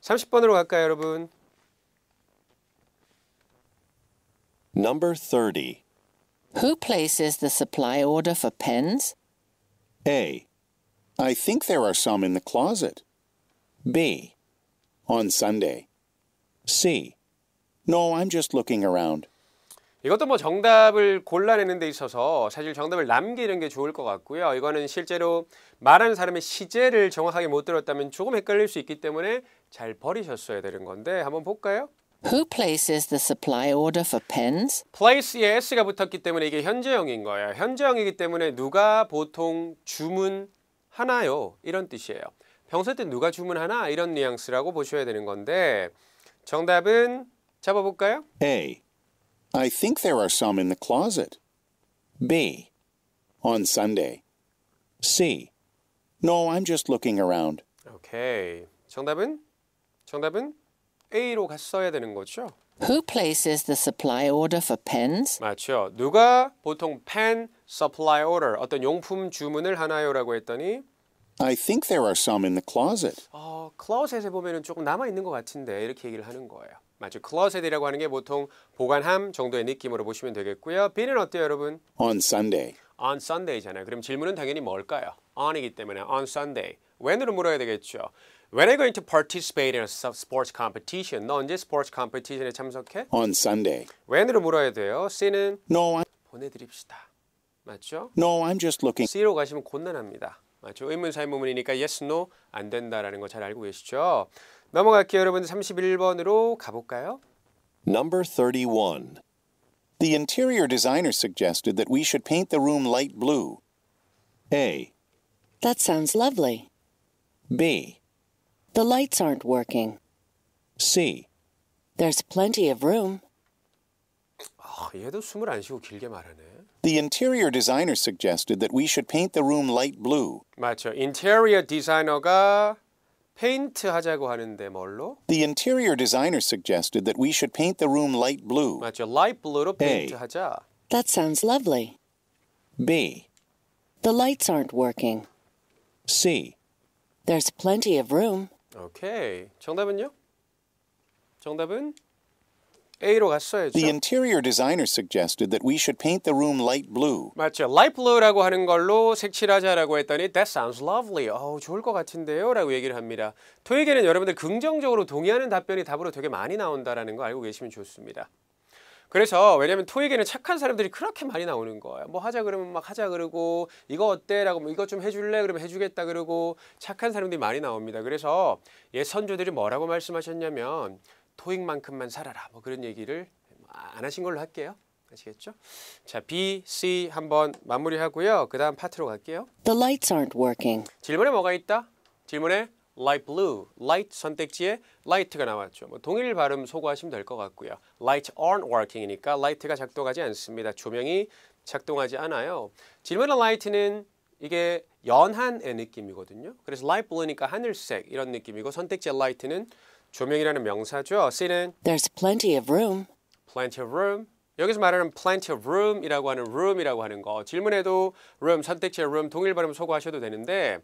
30번으로 갈까요, 여러분? Number 30. Who places the supply order for pens? A. I think there are some in the closet. B. On Sunday. C. No, I'm just looking around. 이것도 뭐 정답을 골라내는 데 있어서 사실 정답을 남기는 게 좋을 것 같고요. 이거는 실제로 말하는 사람의 시제를 정확하게 못 들었다면 조금 헷갈릴 수 있기 때문에 잘 버리셨어야 되는 건데 한번 볼까요? Who places the supply order for pens? place에 s가 붙었기 때문에 이게 현재형인 거예요. 현재형이기 때문에 누가 보통 주문하나요? 이런 뜻이에요. 평소 때 누가 주문하나? 이런 뉘앙스라고 보셔야 되는 건데 정답은 잡아볼까요? A. I think there are some in the closet. B. On Sunday. C. No, I'm just looking around. 오케이. 정답은? 정답은 A로 갔어야 되는 거죠. Who places the supply order for pens? 맞죠. 누가 보통 pen supply order 어떤 용품 주문을 하나요라고 했더니 I think there are some in the closet. 어, closet에 보면은 조금 남아 있는 것 같은데 이렇게 얘기를 하는 거예요. 마치 클 l o s 이라고 하는 게 보통 보관함 정도의 느낌으로 보시면 되겠고요. 비는 어때요, 여러분? On Sunday. On Sunday잖아요. 그럼 질문은 당연히 뭘까요? on이기 때문에 on Sunday. when으로 물어야 되겠죠. When are you going to participate in a sports competition? 너 언제 스포츠 컴피티션에 참석해? On Sunday. when으로 물어야 돼요. C는 No, I... 보내드립시다. 맞죠? No, I'm just looking. C로 가시면 곤란합니다. 맞죠? 의문사의 부문이니까 yes, no 안 된다라는 거 잘 알고 계시죠? 넘어갈게요, 여러분. 31번으로 가볼까요? Number 31. The interior designer suggested that we should paint the room light blue. A. That sounds lovely. B. The lights aren't working. C. There's plenty of room. 아, 얘도 숨을 안 쉬고 길게 말하네. The interior designer suggested that we should paint the room light blue. 맞죠. 인테리어 디자이너가 페인트 하는데 뭘로? The interior designer suggested that we should paint the room light blue. 맞죠. light blue로 페인트하자. That sounds lovely. B. The lights aren't working. C. There's plenty of room. Okay. 정답은요? 정답은 A로 갔어야죠. The interior designer suggested that we should paint the room light blue. 맞죠. light blue라고 하는 걸로 색칠하자라고 했더니 that sounds lovely. 어, 좋을 것 같은데요라고 얘기를 합니다. 토익에는 여러분들 긍정적으로 동의하는 답변이 답으로 되게 많이 나온다라는 거 알고 계시면 좋습니다. 그래서 왜냐면 토익에는 착한 사람들이 그렇게 많이 나오는 거예요. 뭐 하자 그러면 막 하자 그러고 이거 어때라고 뭐 이것 좀 해줄래 그러면 해주겠다 그러고 착한 사람들이 많이 나옵니다. 그래서 예선조들이 뭐라고 말씀하셨냐면 토익만큼만 살아라 뭐 그런 얘기를 안 하신 걸로 할게요. 아시겠죠? 자, B, C 한번 마무리하고요. 그 다음 파트로 갈게요. The lights aren't working. 질문에 뭐가 있다? 질문에 light blue, light 선택지에 light가 나왔죠. 뭐 동일 발음 소구하시면 될 것 같고요. lights aren't working이니까 light가 작동하지 않습니다. 조명이 작동하지 않아요. 질문의 light는 이게 연한의 느낌이거든요. 그래서 light blue니까 하늘색 이런 느낌이고 선택지의 light는 조명이라는 명사죠. C는 There's plenty of room. Plenty of room. 여기서 말하는 plenty of room이라고 하는 room이라고 하는 거 질문에도 room 선택지의 room 동일 발음 소구하셔도 되는데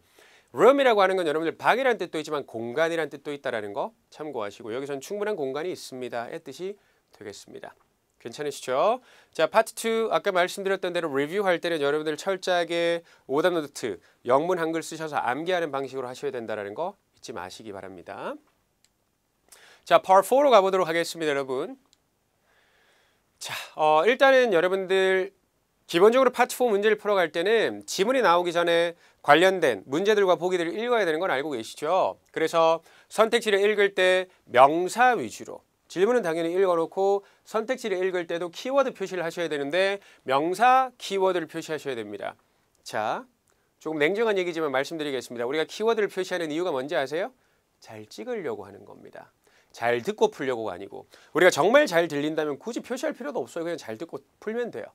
room이라고 하는 건 여러분들 방이라는 뜻도 있지만 공간이라는 뜻도 있다라는 거 참고하시고 여기서는 충분한 공간이 있습니다의 뜻이 되겠습니다. 괜찮으시죠? 자, 파트 2 아까 말씀드렸던 대로 리뷰할 때는 여러분들 철저하게 오답 노트 영문 한글 쓰셔서 암기하는 방식으로 하셔야 된다라는 거 잊지 마시기 바랍니다. 자, 파4로 워 가보도록 하겠습니다, 여러분. 자, 어, 일단은 여러분들 기본적으로 파트 4 문제를 풀어갈 때는 지문이 나오기 전에 관련된 문제들과 보기들을 읽어야 되는 건 알고 계시죠? 그래서 선택지를 읽을 때 명사 위주로 질문은 당연히 읽어놓고 선택지를 읽을 때도 키워드 표시를 하셔야 되는데 명사 키워드를 표시하셔야 됩니다. 자, 조금 냉정한 얘기지만 말씀드리겠습니다. 우리가 키워드를 표시하는 이유가 뭔지 아세요? 잘 찍으려고 하는 겁니다. 잘 듣고 풀려고가 아니고 우리가 정말 잘 들린다면 굳이 표시할 필요도 없어요. 그냥 잘 듣고 풀면 돼요.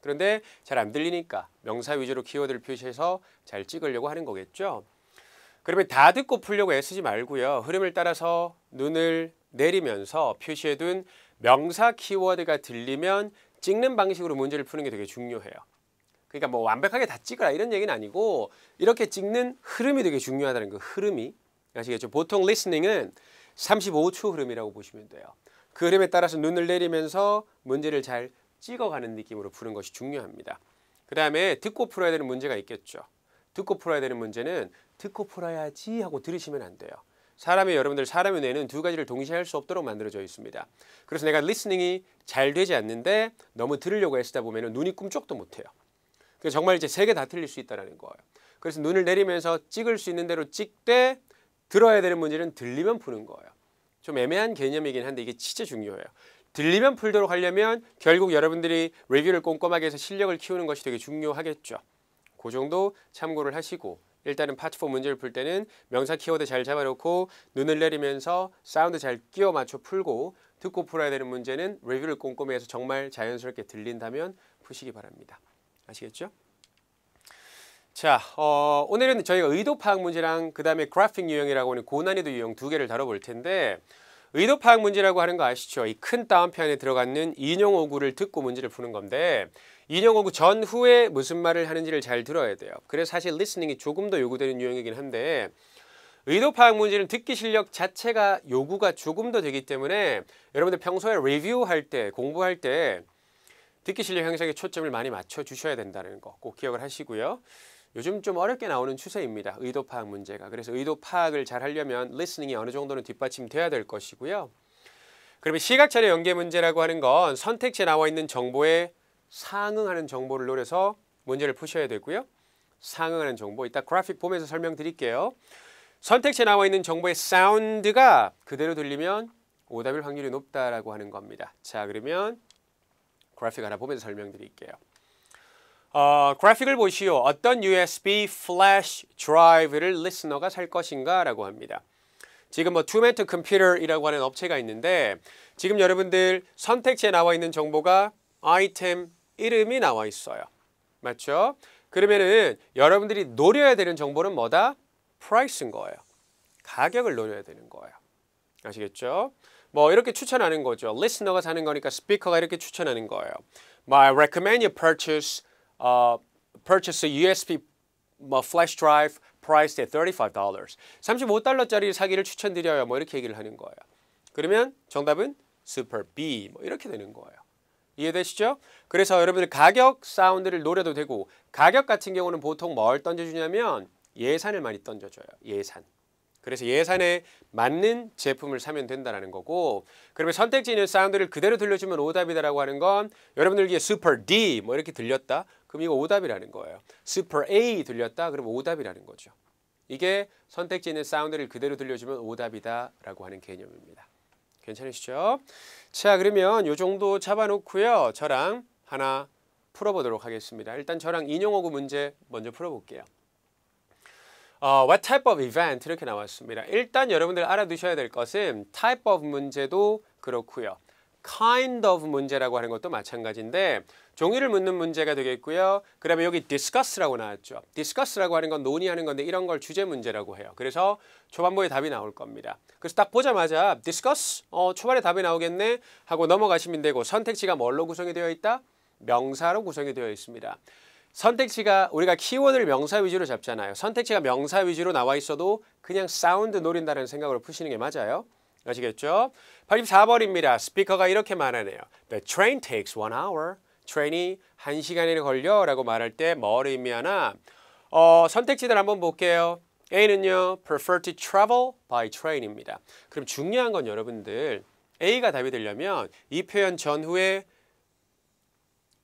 그런데 잘 안 들리니까 명사 위주로 키워드를 표시해서 잘 찍으려고 하는 거겠죠. 그러면 다 듣고 풀려고 애쓰지 말고요. 흐름을 따라서 눈을 내리면서 표시해둔 명사 키워드가 들리면 찍는 방식으로 문제를 푸는 게 되게 중요해요. 그러니까 뭐 완벽하게 다 찍어라 이런 얘기는 아니고 이렇게 찍는 흐름이 되게 중요하다는 거 그 흐름이 아시겠죠? 보통 리스닝은 35초 흐름이라고 보시면 돼요. 그 흐름에 따라서 눈을 내리면서 문제를 잘 찍어가는 느낌으로 푸는 것이 중요합니다. 그 다음에 듣고 풀어야 되는 문제가 있겠죠. 듣고 풀어야 되는 문제는 듣고 풀어야지 하고 들으시면 안 돼요. 사람의 여러분들 사람의 뇌는 두 가지를 동시에 할 수 없도록 만들어져 있습니다. 그래서 내가 리스닝이 잘 되지 않는데 너무 들으려고 애쓰다 보면 눈이 꿈쩍도 못해요. 그 정말 이제 세 개 다 틀릴 수 있다는 거예요. 그래서 눈을 내리면서 찍을 수 있는 대로 찍되 들어야 되는 문제는 들리면 푸는 거예요. 좀 애매한 개념이긴 한데 이게 진짜 중요해요. 들리면 풀도록 하려면 결국 여러분들이 리뷰를 꼼꼼하게 해서 실력을 키우는 것이 되게 중요하겠죠. 그 정도 참고를 하시고 일단은 파트 4 문제를 풀 때는 명사 키워드 잘 잡아놓고 눈을 내리면서 사운드 잘 끼워 맞춰 풀고 듣고 풀어야 되는 문제는 리뷰를 꼼꼼히 해서 정말 자연스럽게 들린다면 푸시기 바랍니다. 아시겠죠? 자, 어, 오늘은 저희가 의도 파악 문제랑 그 다음에 그래픽 유형이라고 하는 고난이도 유형 두 개를 다뤄볼 텐데 의도 파악 문제라고 하는 거 아시죠? 이 큰 따옴표 안에 들어가는 인용 어구를 듣고 문제를 푸는 건데 인용 어구 전후에 무슨 말을 하는지를 잘 들어야 돼요. 그래서 사실 리스닝이 조금 더 요구되는 유형이긴 한데 의도 파악 문제는 듣기 실력 자체가 요구가 조금 더 되기 때문에 여러분들 평소에 리뷰할 때 공부할 때 듣기 실력 향상에 초점을 많이 맞춰 주셔야 된다는 거 꼭 기억을 하시고요. 요즘 좀 어렵게 나오는 추세입니다. 의도 파악 문제가. 그래서 의도 파악을 잘 하려면 리스닝이 어느 정도는 뒷받침돼야 될 것이고요. 그러면 시각차례 연계 문제라고 하는 건 선택지에 나와 있는 정보에 상응하는 정보를 노려서 문제를 푸셔야 되고요. 상응하는 정보, 이따 그래픽 보면서 설명드릴게요. 선택지에 나와 있는 정보의 사운드가 그대로 들리면 오답일 확률이 높다라고 하는 겁니다. 자, 그러면 그래픽 하나 보면서 설명드릴게요. 어, 그래픽을 보시오. 어떤 USB 플래시 드라이브를 리스너가 살 것인가 라고 합니다. 지금 뭐 투멘트 컴퓨터이라고 하는 업체가 있는데 지금 여러분들 선택지에 나와 있는 정보가 아이템 이름이 나와 있어요. 맞죠? 그러면은 여러분들이 노려야 되는 정보는 뭐다? 프라이스인 거예요. 가격을 노려야 되는 거예요. 아시겠죠? 뭐 이렇게 추천하는 거죠. 리스너가 사는 거니까 스피커가 이렇게 추천하는 거예요. My r e c o m m e n d you purchase uh, purchase a USB 뭐, flash drive priced at $35. 35달러짜리 사기를 추천드려요. 뭐 이렇게 얘기를 하는 거예요. 그러면 정답은 Super B 뭐 이렇게 되는 거예요. 이해되시죠? 그래서 여러분들 가격 사운드를 노려도 되고 가격 같은 경우는 보통 뭘 던져주냐면 예산을 많이 던져줘요. 예산. 그래서 예산에 맞는 제품을 사면 된다는 거고 그러면 선택지 있는 사운드를 그대로 들려주면 오답이다라고 하는 건 여러분들에게 Super D 뭐 이렇게 들렸다 그럼 이거 오답이라는 거예요. super A 들렸다? 그럼 오답이라는 거죠. 이게 선택지 있는 사운드를 그대로 들려주면 오답이다라고 하는 개념입니다. 괜찮으시죠? 자 그러면 요 정도 잡아놓고요. 저랑 하나 풀어보도록 하겠습니다. 일단 저랑 인용어구 문제 먼저 풀어볼게요. 어, what type of event 이렇게 나왔습니다. 일단 여러분들 알아두셔야 될 것은 type of 문제도 그렇고요. kind of 문제라고 하는 것도 마찬가지인데 종이를 묻는 문제가 되겠고요. 그 다음에 여기 discuss라고 나왔죠. discuss라고 하는 건 논의하는 건데 이런 걸 주제 문제라고 해요. 그래서 초반부에 답이 나올 겁니다. 그래서 딱 보자마자 discuss, 어, 초반에 답이 나오겠네 하고 넘어가시면 되고 선택지가 뭘로 구성이 되어 있다? 명사로 구성이 되어 있습니다. 선택지가 우리가 키워드를 명사 위주로 잡잖아요. 선택지가 명사 위주로 나와 있어도 그냥 사운드 노린다는 생각으로 푸시는 게 맞아요. 아시겠죠? 84번입니다. 스피커가 이렇게 말하네요. The train takes one hour. train이 한시간이 걸려 라고 말할 때뭘 의미하나 어, 선택지들 한번 볼게요. A는요. prefer to travel by train입니다. 그럼 중요한 건 여러분들 A가 답이 되려면 이 표현 전후에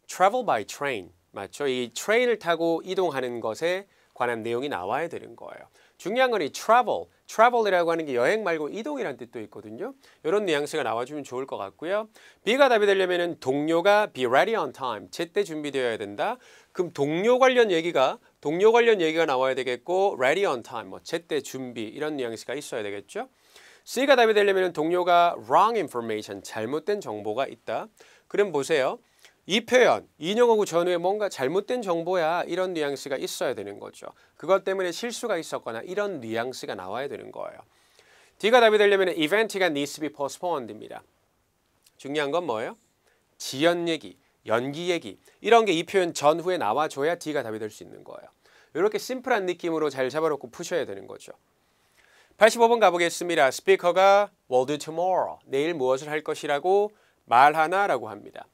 travel by train 맞죠? 이 트레인을 타고 이동하는 것에 관한 내용이 나와야 되는 거예요. 중요한 건 이 travel travel이라고 하는 게 여행 말고 이동이란 뜻도 있거든요. 이런 뉘앙스가 나와주면 좋을 것 같고요. B가 e 답이 되려면 동료가 be ready on time, 제때 준비되어야 된다. 그럼 동료 관련 얘기가 동료 관련 얘기가 나와야 되겠고 ready on time, 뭐 제때 준비 이런 뉘앙스가 있어야 되겠죠. C가 답이 되려면 동료가 wrong information, 잘못된 정보가 있다. 그럼 보세요. 이표현, 인용하고 전후에 뭔가 잘못된 정보야 이런 뉘앙스가 있어야 되는 거죠. 그것 때문에 실수가 있었거나 이런 뉘앙스가 나와야 되는 거예요. D가 답이 되려면 event가 needs to be postponed입니다. 중요한 건 뭐예요? 지연 얘기, 연기 얘기 이런 게 이 표현 전후에 나와줘야 D가 답이 될 수 있는 거예요. 이렇게 심플한 느낌으로 잘 잡아놓고 푸셔야 되는 거죠. 85번 가보겠습니다. 스피커가 will do tomorrow, 내일 무엇을 할 것이라고 말하나라고 합니다.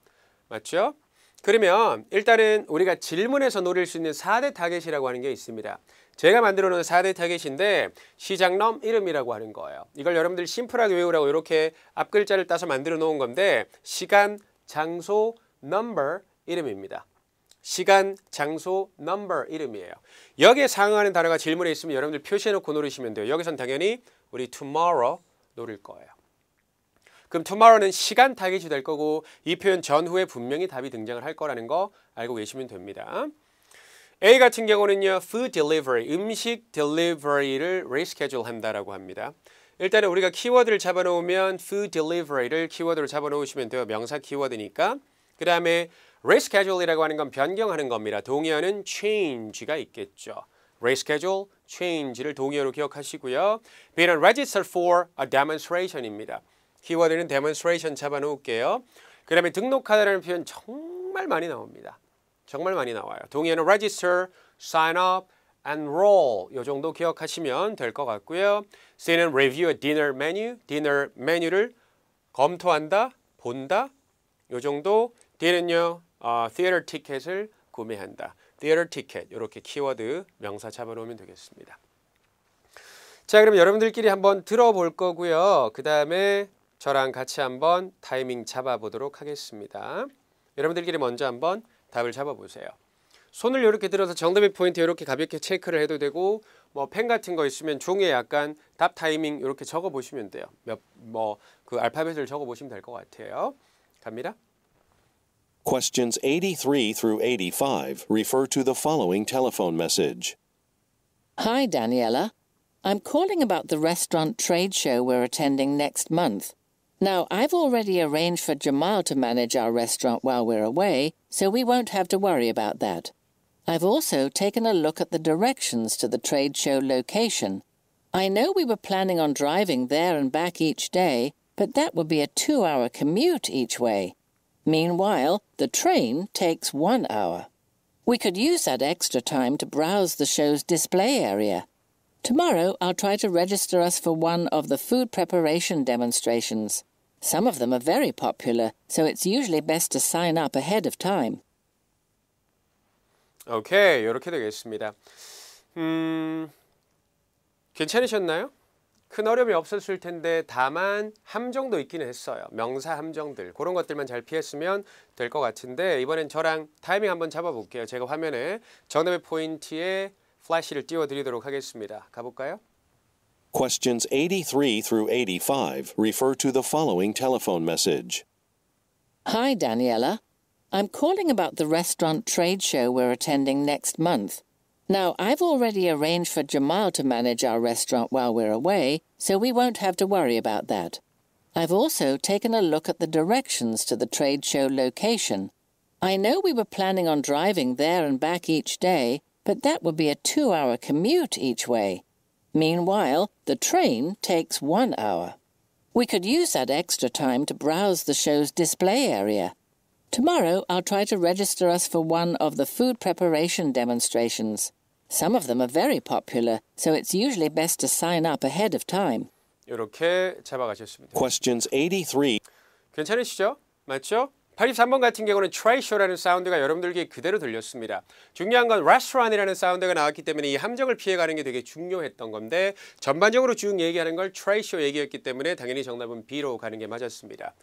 맞죠? 그러면 일단은 우리가 질문에서 노릴 수 있는 4대 타겟이라고 하는 게 있습니다. 제가 만들어 놓은 4대 타겟인데 시장럼 이름이라고 하는 거예요. 이걸 여러분들 심플하게 외우라고 이렇게 앞글자를 따서 만들어 놓은 건데 시간, 장소, 넘버 이름입니다. 시간, 장소, 넘버 이름이에요. 여기에 상응하는 단어가 질문에 있으면 여러분들 표시해 놓고 노리시면 돼요. 여기선 당연히 우리 tomorrow 노릴 거예요. 그럼 tomorrow는 시간 타겟이될 거고 이 표현 전후에 분명히 답이 등장을 할 거라는 거 알고 계시면 됩니다. A 같은 경우는요. food delivery, 음식 delivery를 reschedule 한다라고 합니다. 일단은 우리가 키워드를 잡아놓으면 food delivery를 키워드로 잡아놓으시면 돼요. 명사 키워드니까. 그 다음에 reschedule이라고 하는 건 변경하는 겁니다. 동의어는 change가 있겠죠. reschedule, change를 동의어로 기억하시고요. b e r e g i s t e r for a demonstration입니다. 키워드는 demonstration 잡아놓을게요. 그 다음에 등록하다라는 표현 정말 많이 나옵니다. 정말 많이 나와요. 동의어는 register, sign up, enroll 이 정도 기억하시면 될 것 같고요. C는 review a dinner menu, dinner m e n u 를 검토한다, 본다 이 정도. D는요, 어, theater t i c k 티켓을 구매한다. theater t i c k 티켓 이렇게 키워드 명사 잡아놓으면 되겠습니다. 자 그럼 여러분들끼리 한번 들어볼 거고요. 그 다음에 저랑 같이 한번 타이밍 잡아보도록 하겠습니다. 여러분들끼리 먼저 한번 답을 잡아보세요. 손을 이렇게 들어서 정답의 포인트 이렇게 가볍게 체크를 해도 되고 뭐펜 같은 거 있으면 종이에 약간 답 타이밍 이렇게 적어보시면 돼요. 몇뭐그 알파벳을 적어보시면 될것 같아요. 갑니다. Questions 83 through 85 refer to the following telephone message. Hi, Daniela. I'm calling about the restaurant trade show we're attending next month. Now, I've already arranged for Jamal to manage our restaurant while we're away, so we won't have to worry about that. I've also taken a look at the directions to the trade show location. I know we were planning on driving there and back each day, but that would be a two hour commute each way. Meanwhile, the train takes one hour. We could use that extra time to browse the show's display area. Tomorrow I'll try to register us for one of the food preparation demonstrations. Some of them are very popular, so it's usually best to sign up ahead of time. 오케이, 이렇게 되겠습니다. 음, 괜찮으셨나요? 큰 어려움이 없었을 텐데 다만 함정도 있기는 했어요. 명사 함정들 그런 것들만 잘 피했으면 될 것 같은데 이번엔 저랑 타이밍 한번 잡아볼게요. 제가 화면에 전압의 포인트에 플래시를 띄워드리도록 하겠습니다. 가볼까요? Questions 83 through 85 refer to the following telephone message. Hi, Daniela. I'm calling about the restaurant trade show we're attending next month. Now, I've already arranged for Jamal to manage our restaurant while we're away, so we won't have to worry about that. I've also taken a look at the directions to the trade show location. I know we were planning on driving there and back each day, but that would be a two hour commute each way. Meanwhile, the train takes one hour. We could use that extra time to browse the show's display area. Tomorrow I'll try to register us for one of the food preparation demonstrations. Some of them are very popular, so it's usually best to sign up ahead of time. 이렇게 잡아가셨습니다. Questions 83. 괜찮으시죠? 맞죠? 83번 같은 경우는 트레이쇼라는 사운드가 여러분들 귀에 그대로 들렸습니다. 중요한 건 레스토랑이라는 사운드가 나왔기 때문에 이 함정을 피해가는 게 되게 중요했던 건데 전반적으로 쭉 얘기하는 걸 트레이쇼 얘기였기 때문에 당연히 정답은 B로 가는 게 맞았습니다.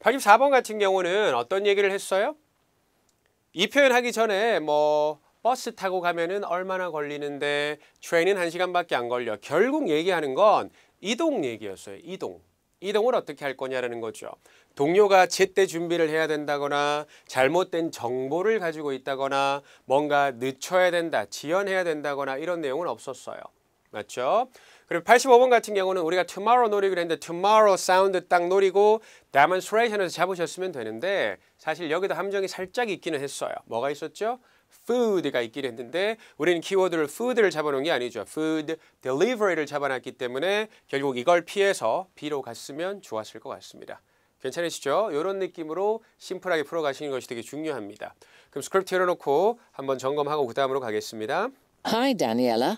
84번 같은 경우는 어떤 얘기를 했어요? 이 표현 하기 전에 뭐 버스 타고 가면은 얼마나 걸리는데 트레인은 1시간밖에 안 걸려. 결국 얘기하는 건 이동 얘기였어요. 이동. 이동을 어떻게 할 거냐라는 거죠. 동료가 제때 준비를 해야 된다거나 잘못된 정보를 가지고 있다거나 뭔가 늦춰야 된다, 지연해야 된다거나 이런 내용은 없었어요. 맞죠? 그리고 85번 같은 경우는 우리가 tomorrow 노리기로 했는데 tomorrow 사운드 딱 노리고 demonstration에서 잡으셨으면 되는데 사실 여기도 함정이 살짝 있기는 했어요. 뭐가 있었죠? food가 있기는 했는데 우리는 키워드를 food를 잡아놓은 게 아니죠. food delivery를 잡아놨기 때문에 결국 이걸 피해서 B로 갔으면 좋았을 것 같습니다. 괜찮으시죠? 이런 느낌으로 심플하게 풀어가시는 것이 되게 중요합니다. 그럼 스크립트 열어놓고 한번 점검하고 그 다음으로 가겠습니다. Hi, Daniela.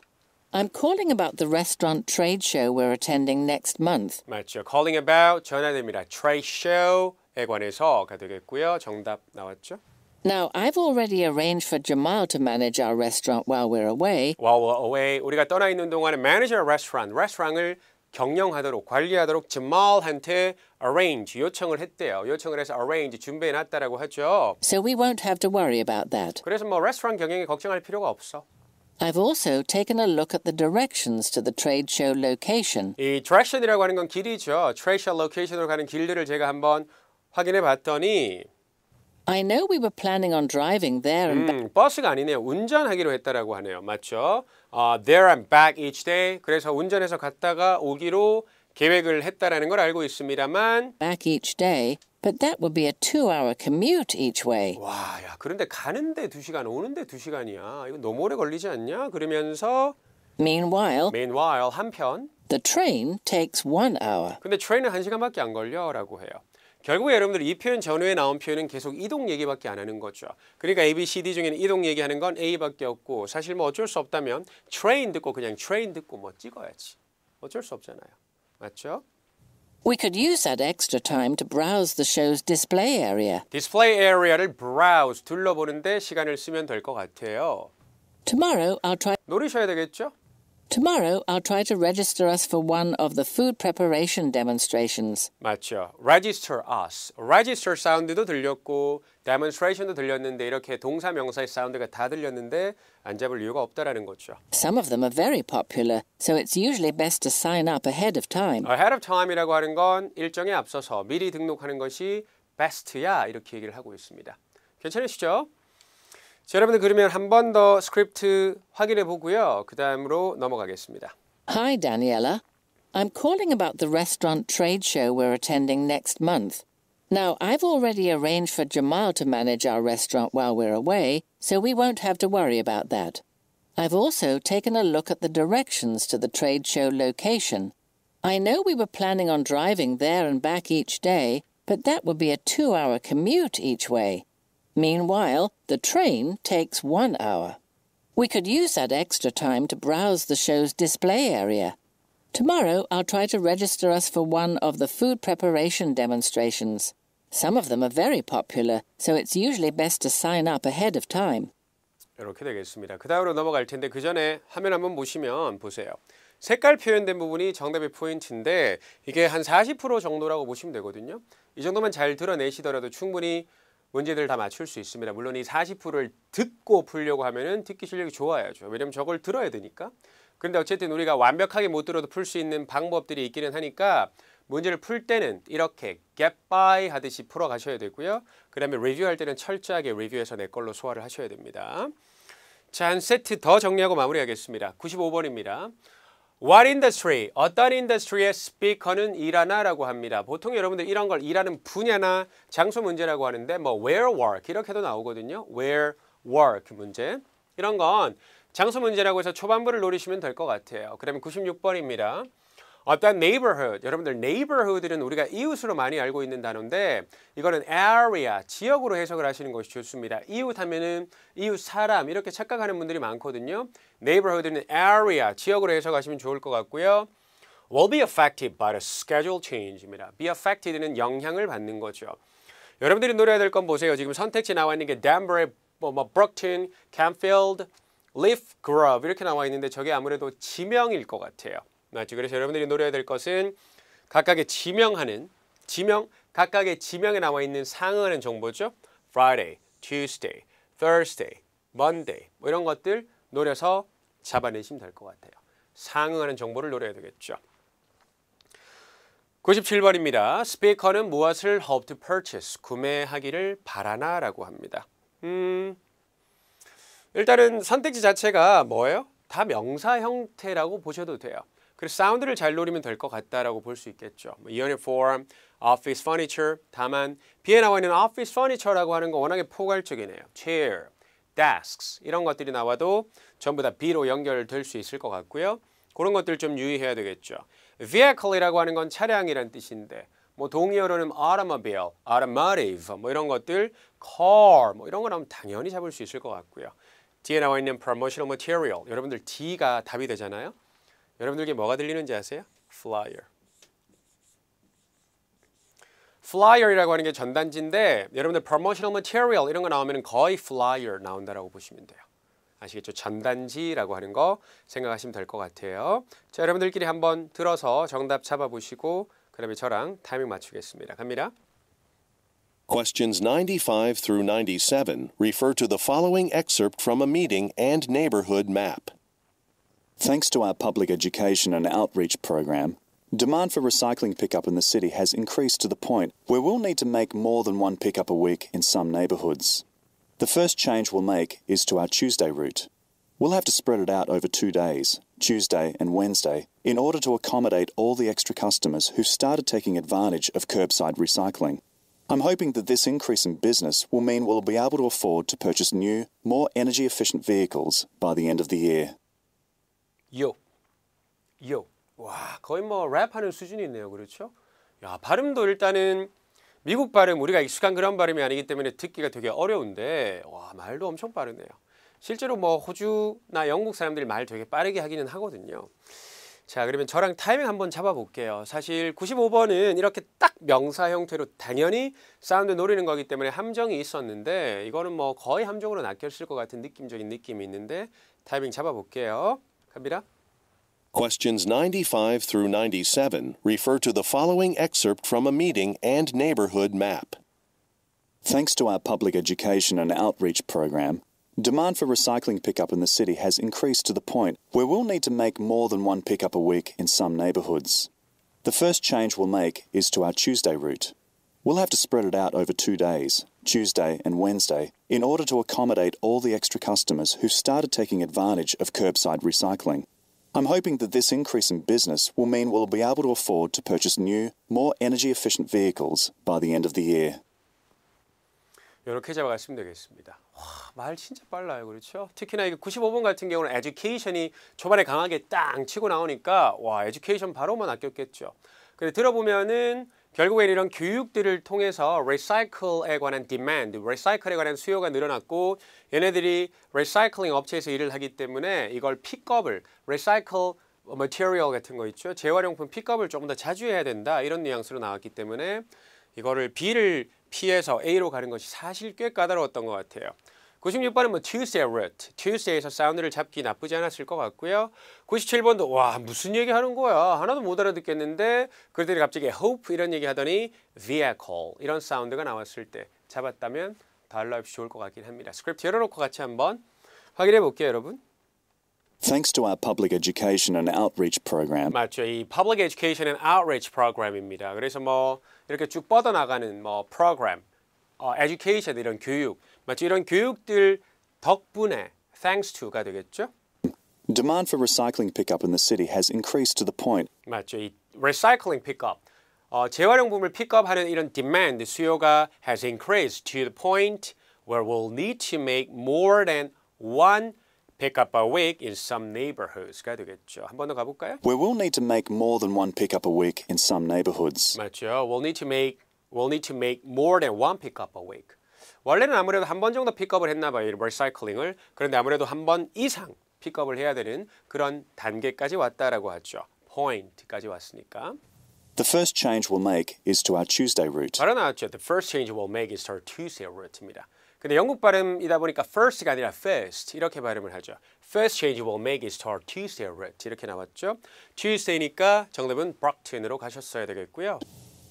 I'm calling about the restaurant trade show we're attending next month. 맞죠. calling about 전화됩니다. trade show에 관해서가 되겠고요. 정답 나왔죠? Now, I've already arranged for Jamal to manage our restaurant while we're away. While we're away, 우리가 떠나 있는 동안에 manage our restaurant, 레스토랑을 경영하도록 관리하도록 Jamal한테 arrange 요청을 했대요. 요청을 해서 arrange 준비해 놨다라고 하죠. So we won't have to worry about that. 그래서 뭐 레스토랑 경영에 걱정할 필요가 없어. I've also taken a look at the directions to the trade show location. 이 direction이라고 하는 건 길이죠. trade show location으로 가는 길들을 제가 한번 확인해 봤더니 I know we were planning on driving there 음, 버스가 아니네요. 운전하기로 했다라고 하네요. 맞죠? Uh, there and back each day. 그래서 운전해서 갔다가 오기로 계획을 했다라는 걸 알고 있습니다만 back each day. But that would be a two-hour commute each way. 와, 야, 그런데 가는데 2시간, 오는데 2시간이야. 이거 너무 오래 걸리지 않냐? 그러면서 Meanwhile, meanwhile 한편 the train takes one hour. 근데 트레인은 1시간밖에 안 걸려라고 해요. 결국에 여러분들 이 표현 전후에 나온 표현은 계속 이동 얘기밖에 안 하는 거죠. 그러니까 A, B, C, D 중에는 이동 얘기하는 건 A밖에 없고 사실 뭐 어쩔 수 없다면 train 듣고 그냥 train 듣고 뭐 찍어야지. 어쩔 수 없잖아요. 맞죠? We could use that extra time to browse the show's display area. display area를 browse 둘러보는데 시간을 쓰면 될 것 같아요. Tomorrow I'll try 노리셔야 되겠죠? Tomorrow, I'll try to register us for one of the food preparation demonstrations. 맞죠. register us. register 사운드도 들렸고 demonstration도 들렸는데 이렇게 동사 명사의 사운드가 다 들렸는데 안 잡을 이유가 없다라는 거죠. Some of them are very popular, so it's usually best to sign up ahead of time. ahead of time이라고 하는 건 일정에 앞서서 미리 등록하는 것이 best야 이렇게 얘기를 하고 있습니다. 괜찮으시죠? 자, 여러분들 그러면 한 번 더 스크립트 확인해 보고요. 그 다음으로 넘어가겠습니다. Hi, Daniela. I'm calling about the restaurant trade show we're attending next month. Now, I've already arranged for Jamal to manage our restaurant while we're away, so we won't have to worry about that. I've also taken a look at the directions to the trade show location. I know we were planning on driving there and back each day, but that would be a two hour commute each way. Meanwhile, the train takes one hour. We could use that extra time to browse the show's display area. Tomorrow I'll try to register us for one of the food preparation demonstrations. Some of them are very popular, so it's usually best to sign up ahead of time. 이렇게 되겠습니다. 그 다음으로 넘어갈 텐데 그 전에 화면 한번 보시면 보세요. 색깔 표현된 부분이 정답의 포인트인데 이게 한 40% 정도라고 보시면 되거든요. 이 정도만 잘 드러내시더라도 충분히 문제들다 맞출 수 있습니다. 물론 이 40%를 듣고 풀려고 하면은 듣기 실력이 좋아야죠. 왜냐면 저걸 들어야 되니까. 근데 어쨌든 우리가 완벽하게 못 들어도 풀 수 있는 방법들이 있기는 하니까 문제를 풀 때는 이렇게 get by 하듯이 풀어 가셔야 되고요. 그다음에 리뷰할 때는 철저하게 리뷰해서 내 걸로 소화를 하셔야 됩니다. 자, 한 세트 더 정리하고 마무리하겠습니다. 95번입니다. What industry? 어떤 i n d u s t r y 의 스피커는 일하나 라고 합니다. 보통 여러분들 이런 걸 일하는 분야나 장소 문제라고 하는데 뭐 where work 이렇게도 나오거든요. where work 문제 이런 건 장소 문제라고 해서 초반부를 노리시면 될 것 같아요. 그러면 96번입니다. 어떤 neighborhood, 여러분들 neighborhood는 우리가 이웃으로 많이 알고 있는 단어인데 이거는 area, 지역으로 해석을 하시는 것이 좋습니다. 이웃 하면은 이웃 사람 이렇게 착각하는 분들이 많거든요. neighborhood는 area, 지역으로 해석하시면 좋을 것 같고요. will be affected by t schedule change입니다. be affected는 영향을 받는 거죠. 여러분들이 노려야 될 건 보세요. 지금 선택지 나와 있는 게 Denver, 뭐, 뭐 Brookton, c a m f i e l d Leaf Grove 이렇게 나와 있는데 저게 아무래도 지명일 것 같아요. 맞죠? 그래서 여러분들이 노려야 될 것은 각각의 지명하는 지명 각각의 지명에 나와 있는 상응하는 정보죠. Friday, Tuesday, Thursday, Monday 뭐 이런 것들 노려서 잡아내시면 될 것 같아요. 상응하는 정보를 노려야 되겠죠. 97번입니다. 스피커는 무엇을 hope to purchase, 구매하기를 바라나 라고 합니다. 음, 일단은 선택지 자체가 뭐예요? 다 명사 형태라고 보셔도 돼요. 그리고 사운드를 잘 노리면 될 것 같다라고 볼 수 있겠죠. uniform, 뭐 office furniture. 다만 B에 나와 있는 office furniture라고 하는 건 워낙에 포괄적이네요. chair, desks 이런 것들이 나와도 전부 다 B로 연결될 수 있을 것 같고요. 그런 것들 좀 유의해야 되겠죠. vehicle이라고 하는 건 차량이란 뜻인데 뭐 동의어로는 automobile, automotive 뭐 이런 것들, car 뭐 이런 거라면 당연히 잡을 수 있을 것 같고요. 뒤에 나와 있는 promotional material 여러분들 D가 답이 되잖아요. 여러분들께 뭐가 들리는지 아세요? flyer. flyer이라고 하는 게 전단지인데 여러분들 promotional material 이런 거 나오면 거의 flyer 나온다라고 보시면 돼요. 아시겠죠? 전단지라고 하는 거 생각하시면 될 것 같아요. 자, 여러분들끼리 한번 들어서 정답 잡아보시고 그 다음에 저랑 타이밍 맞추겠습니다. 갑니다. Questions 95 through 97 refer to the following excerpt from a meeting and neighborhood map. Thanks to our public education and outreach program, demand for recycling pickup in the city has increased to the point where we'll need to make more than one pickup a week in some neighbourhoods. The first change we'll make is to our Tuesday route. We'll have to spread it out over two days, Tuesday and Wednesday, in order to accommodate all the extra customers who've started taking advantage of curbside recycling. I'm hoping that this increase in business will mean we'll be able to afford to purchase new, more energy efficient vehicles by the end of the year. 요, 요. 와, 거의 뭐 랩하는 수준이네요. 있 그렇죠? 야, 발음도 일단은 미국 발음, 우리가 익숙한 그런 발음이 아니기 때문에 듣기가 되게 어려운데 와, 말도 엄청 빠르네요. 실제로 뭐 호주나 영국 사람들이 말 되게 빠르게 하기는 하거든요. 자, 그러면 저랑 타이밍 한번 잡아볼게요. 사실 95번은 이렇게 딱 명사 형태로 당연히 사운드 노리는 거기 때문에 함정이 있었는데 이거는 뭐 거의 함정으로 낚였을 것 같은 느낌적인 느낌이 있는데 타이밍 잡아볼게요. Questions 95 through 97 refer to the following excerpt from a meeting and neighborhood map. Thanks to our public education and outreach program, demand for recycling pickup in the city has increased to the point where we'll need to make more than one pickup a week in some neighborhoods. The first change we'll make is to our Tuesday route. We'll have to spread it out over two days, Tuesday and Wednesday, in order to accommodate all the extra customers who started taking advantage of curbside recycling. I'm hoping that this increase in business will mean we'll be able to afford to purchase new, more energy efficient vehicles by the end of the year. 이렇게 잡아가시면 되겠습니다. 와, 말 진짜 빨라요. 그렇죠? 특히나 이게 95번 같은 경우는 에듀케이션이 초반에 강하게 땅 치고 나오니까 와, 에듀케이션 바로만 아꼈겠죠. 근데 들어보면은 결국엔 이런 교육들을 통해서 리사이클에 관한 디맨드, 리사이클에 관한 수요가 늘어났고 얘네들이 리사이클링 업체에서 일을 하기 때문에 이걸 픽업을 리사이클 material 같은 거 있죠. 재활용품 픽업을 조금 더 자주 해야 된다. 이런 뉘앙스로 나왔기 때문에 이거를 B를 피해서 A로 가는 것이 사실 꽤 까다로웠던 것 같아요. 96번은 뭐 Tuesday root, Tuesday에서 사운드를 잡기 나쁘지 않았을 것 같고요. 97번도 와 무슨 얘기하는 거야 하나도 못 알아듣겠는데 그들이 갑자기 hope 이런 얘기하더니 vehicle 이런 사운드가 나왔을 때 잡았다면 달러 없이 좋을 것 같긴 합니다. 스크립트 열어놓고 같이 한번 확인해 볼게요 여러분. Thanks to our public education and outreach program. 맞죠. 이 public education and outreach program입니다. 그래서 뭐 이렇게 쭉 뻗어나가는 뭐 program, 어, education 이런 교육 마치 이런 교육들 덕분에 thanks to가 되겠죠? Demand for recycling pickup in the city has increased to the point. 맞죠. 이 recycling pickup 어, 재활용품을 픽업하는 이런 demand 수요가 has increased to the point where we'll need to make more than one pickup a week in some neighborhoods가 되겠죠. 한번더 가볼까요? We will need to make more than one pickup a week in some neighborhoods. 맞죠. We'll need to make we'll need to make more than one pickup a week. 원래는 아무래도 한 번 정도 픽업을 했나 봐요. 리사이클링을. 그런데 아무래도 한 번 이상 픽업을 해야 되는 그런 단계까지 왔다라고 하죠. 포인트까지 왔으니까. The first change we'll make is to our Tuesday route. 바로 나왔죠. The first change we'll make is to our Tuesday route입니다. 근데 영국 발음이다 보니까 first가 아니라 first 이렇게 발음을 하죠. First change we'll make is to our Tuesday route 이렇게 나왔죠. Tuesday니까 정답은 Brockton으로 가셨어야 되겠고요.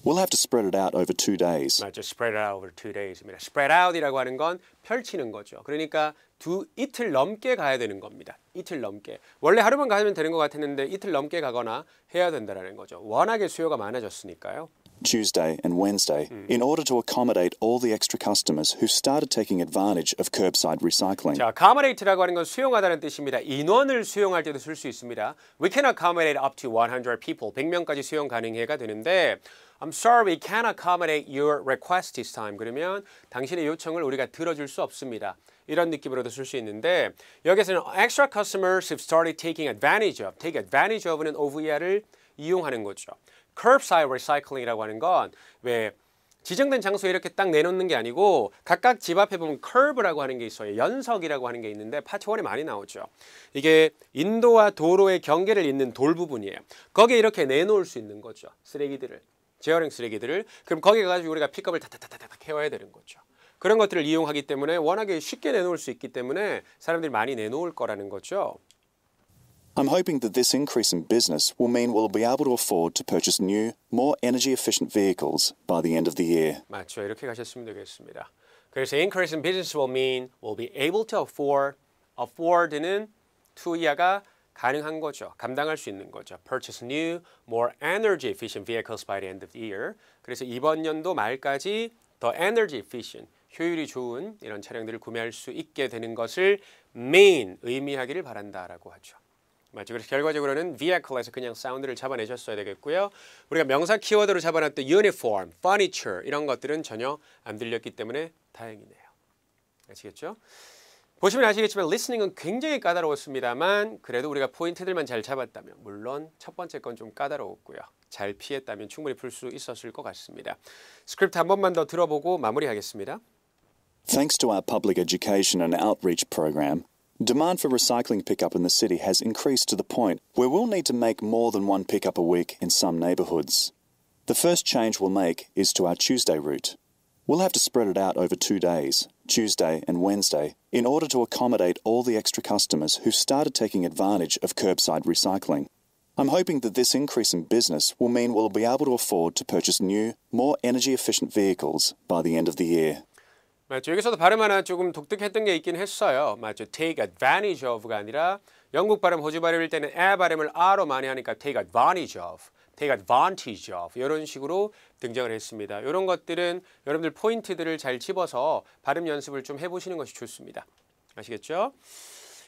We'll have to spread it out over two days. 맞죠. spread it out over two days입니다. spread out이라고 하는 건 펼치는 거죠. 그러니까 두 이틀 넘게 가야 되는 겁니다. 이틀 넘게. 원래 하루만 가면 되는 것 같았는데 이틀 넘게 가거나 해야 된다는 거죠. 워낙에 수요가 많아졌으니까요. Tuesday and Wednesday 음. in order to accommodate all the extra customers who started taking advantage of curbside recycling. 자, accommodate라고 하는 건 수용하다는 뜻입니다. 인원을 수용할 때도 쓸 수 있습니다. We can accommodate up to 100 people. 100명까지 수용 가능해가 되는데 I'm sorry, we can't accommodate your request this time. 그러면 당신의 요청을 우리가 들어줄 수 없습니다. 이런 느낌으로도 쓸 수 있는데 여기서는 extra customers have started taking advantage of. take advantage of는 OVR을 이용하는 거죠. curbside recycling이라고 하는 건 왜 지정된 장소에 이렇게 딱 내놓는 게 아니고 각각 집 앞에 보면 curb라고 하는 게 있어요. 연석이라고 하는 게 있는데 파트원에 많이 나오죠. 이게 인도와 도로의 경계를 잇는 돌 부분이에요. 거기에 이렇게 내놓을 수 있는 거죠. 쓰레기들을. 재활용 쓰레기들을 그럼 거기에 가지고 우리가 픽업을 다다다다닥 해와야 되는 거죠. 그런 것들을 이용하기 때문에 워낙에 쉽게 내놓을 수 있기 때문에 사람들이 많이 내놓을 거라는 거죠. I'm hoping that this increase in business will mean we'll be able to afford to purchase new, more energy-efficient vehicles by the end of the year. 맞죠. 이렇게 가셨으면 되겠습니다. 그래서 increase in business will mean we'll be able to afford, afford는 to 이하가 가능한 거죠. 감당할 수 있는 거죠. Purchase new, more energy efficient vehicles by the end of the year. 그래서 이번 연도 말까지 더 energy efficient, 효율이 좋은 이런 차량들을 구매할 수 있게 되는 것을 m a n 의미하기를 바란다라고 하죠. 맞죠. 그래서 결과적으로는 vehicle에서 그냥 사운드를 잡아내셨어야 되겠고요. 우리가 명사 키워드로 잡아놨던 uniform, furniture 이런 것들은 전혀 안 들렸기 때문에 다행이네요. 아시겠죠? 보시면 아시겠지만 리스닝은 굉장히 까다로웠습니다만 그래도 우리가 포인트들만 잘 잡았다면 물론 첫 번째 까다로웠고요. 잘 피했다면 충분히 있었을 것 같습니다. 스크립트 한 번만 더 들어보고 마무리하겠습니다. Thanks to our public education and outreach program, demand for recycling pickup in the city has increased to the point where we'll need to make more than one pickup a week in some neighbourhoods. The first change we'll make is to our Tuesday route. We'll have to spread it out over two days Tuesday, and Wednesday in order to accommodate all the extra customers who started taking advantage of curbside recycling. I'm hoping that this increase in business will mean we'll be able to afford to purchase new, more energy efficient vehicles by the end of the year. 맞죠. 여기서도 발음 하나 조금 독특했던 게 있긴 했어요. 맞죠. take advantage of가 아니라 영국 발음, 호주 발음일 때는 에 발음을 아로 많이 하니까 take advantage of, take advantage of 이런 식으로 등장을 했습니다. 이런 것들은 여러분들 포인트들을 잘 집어서 발음 연습을 좀 해보시는 것이 좋습니다. 아시겠죠?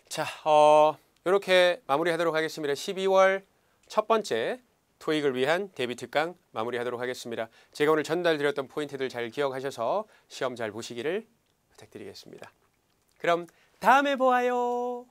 자, 어, 이렇게 마무리하도록 하겠습니다. 12월 첫 번째 토익을 위한 데뷔 특강 마무리하도록 하겠습니다. 제가 오늘 전달드렸던 포인트들 잘 기억하셔서 시험 잘 보시기를 부탁드리겠습니다. 그럼 다음에 보아요.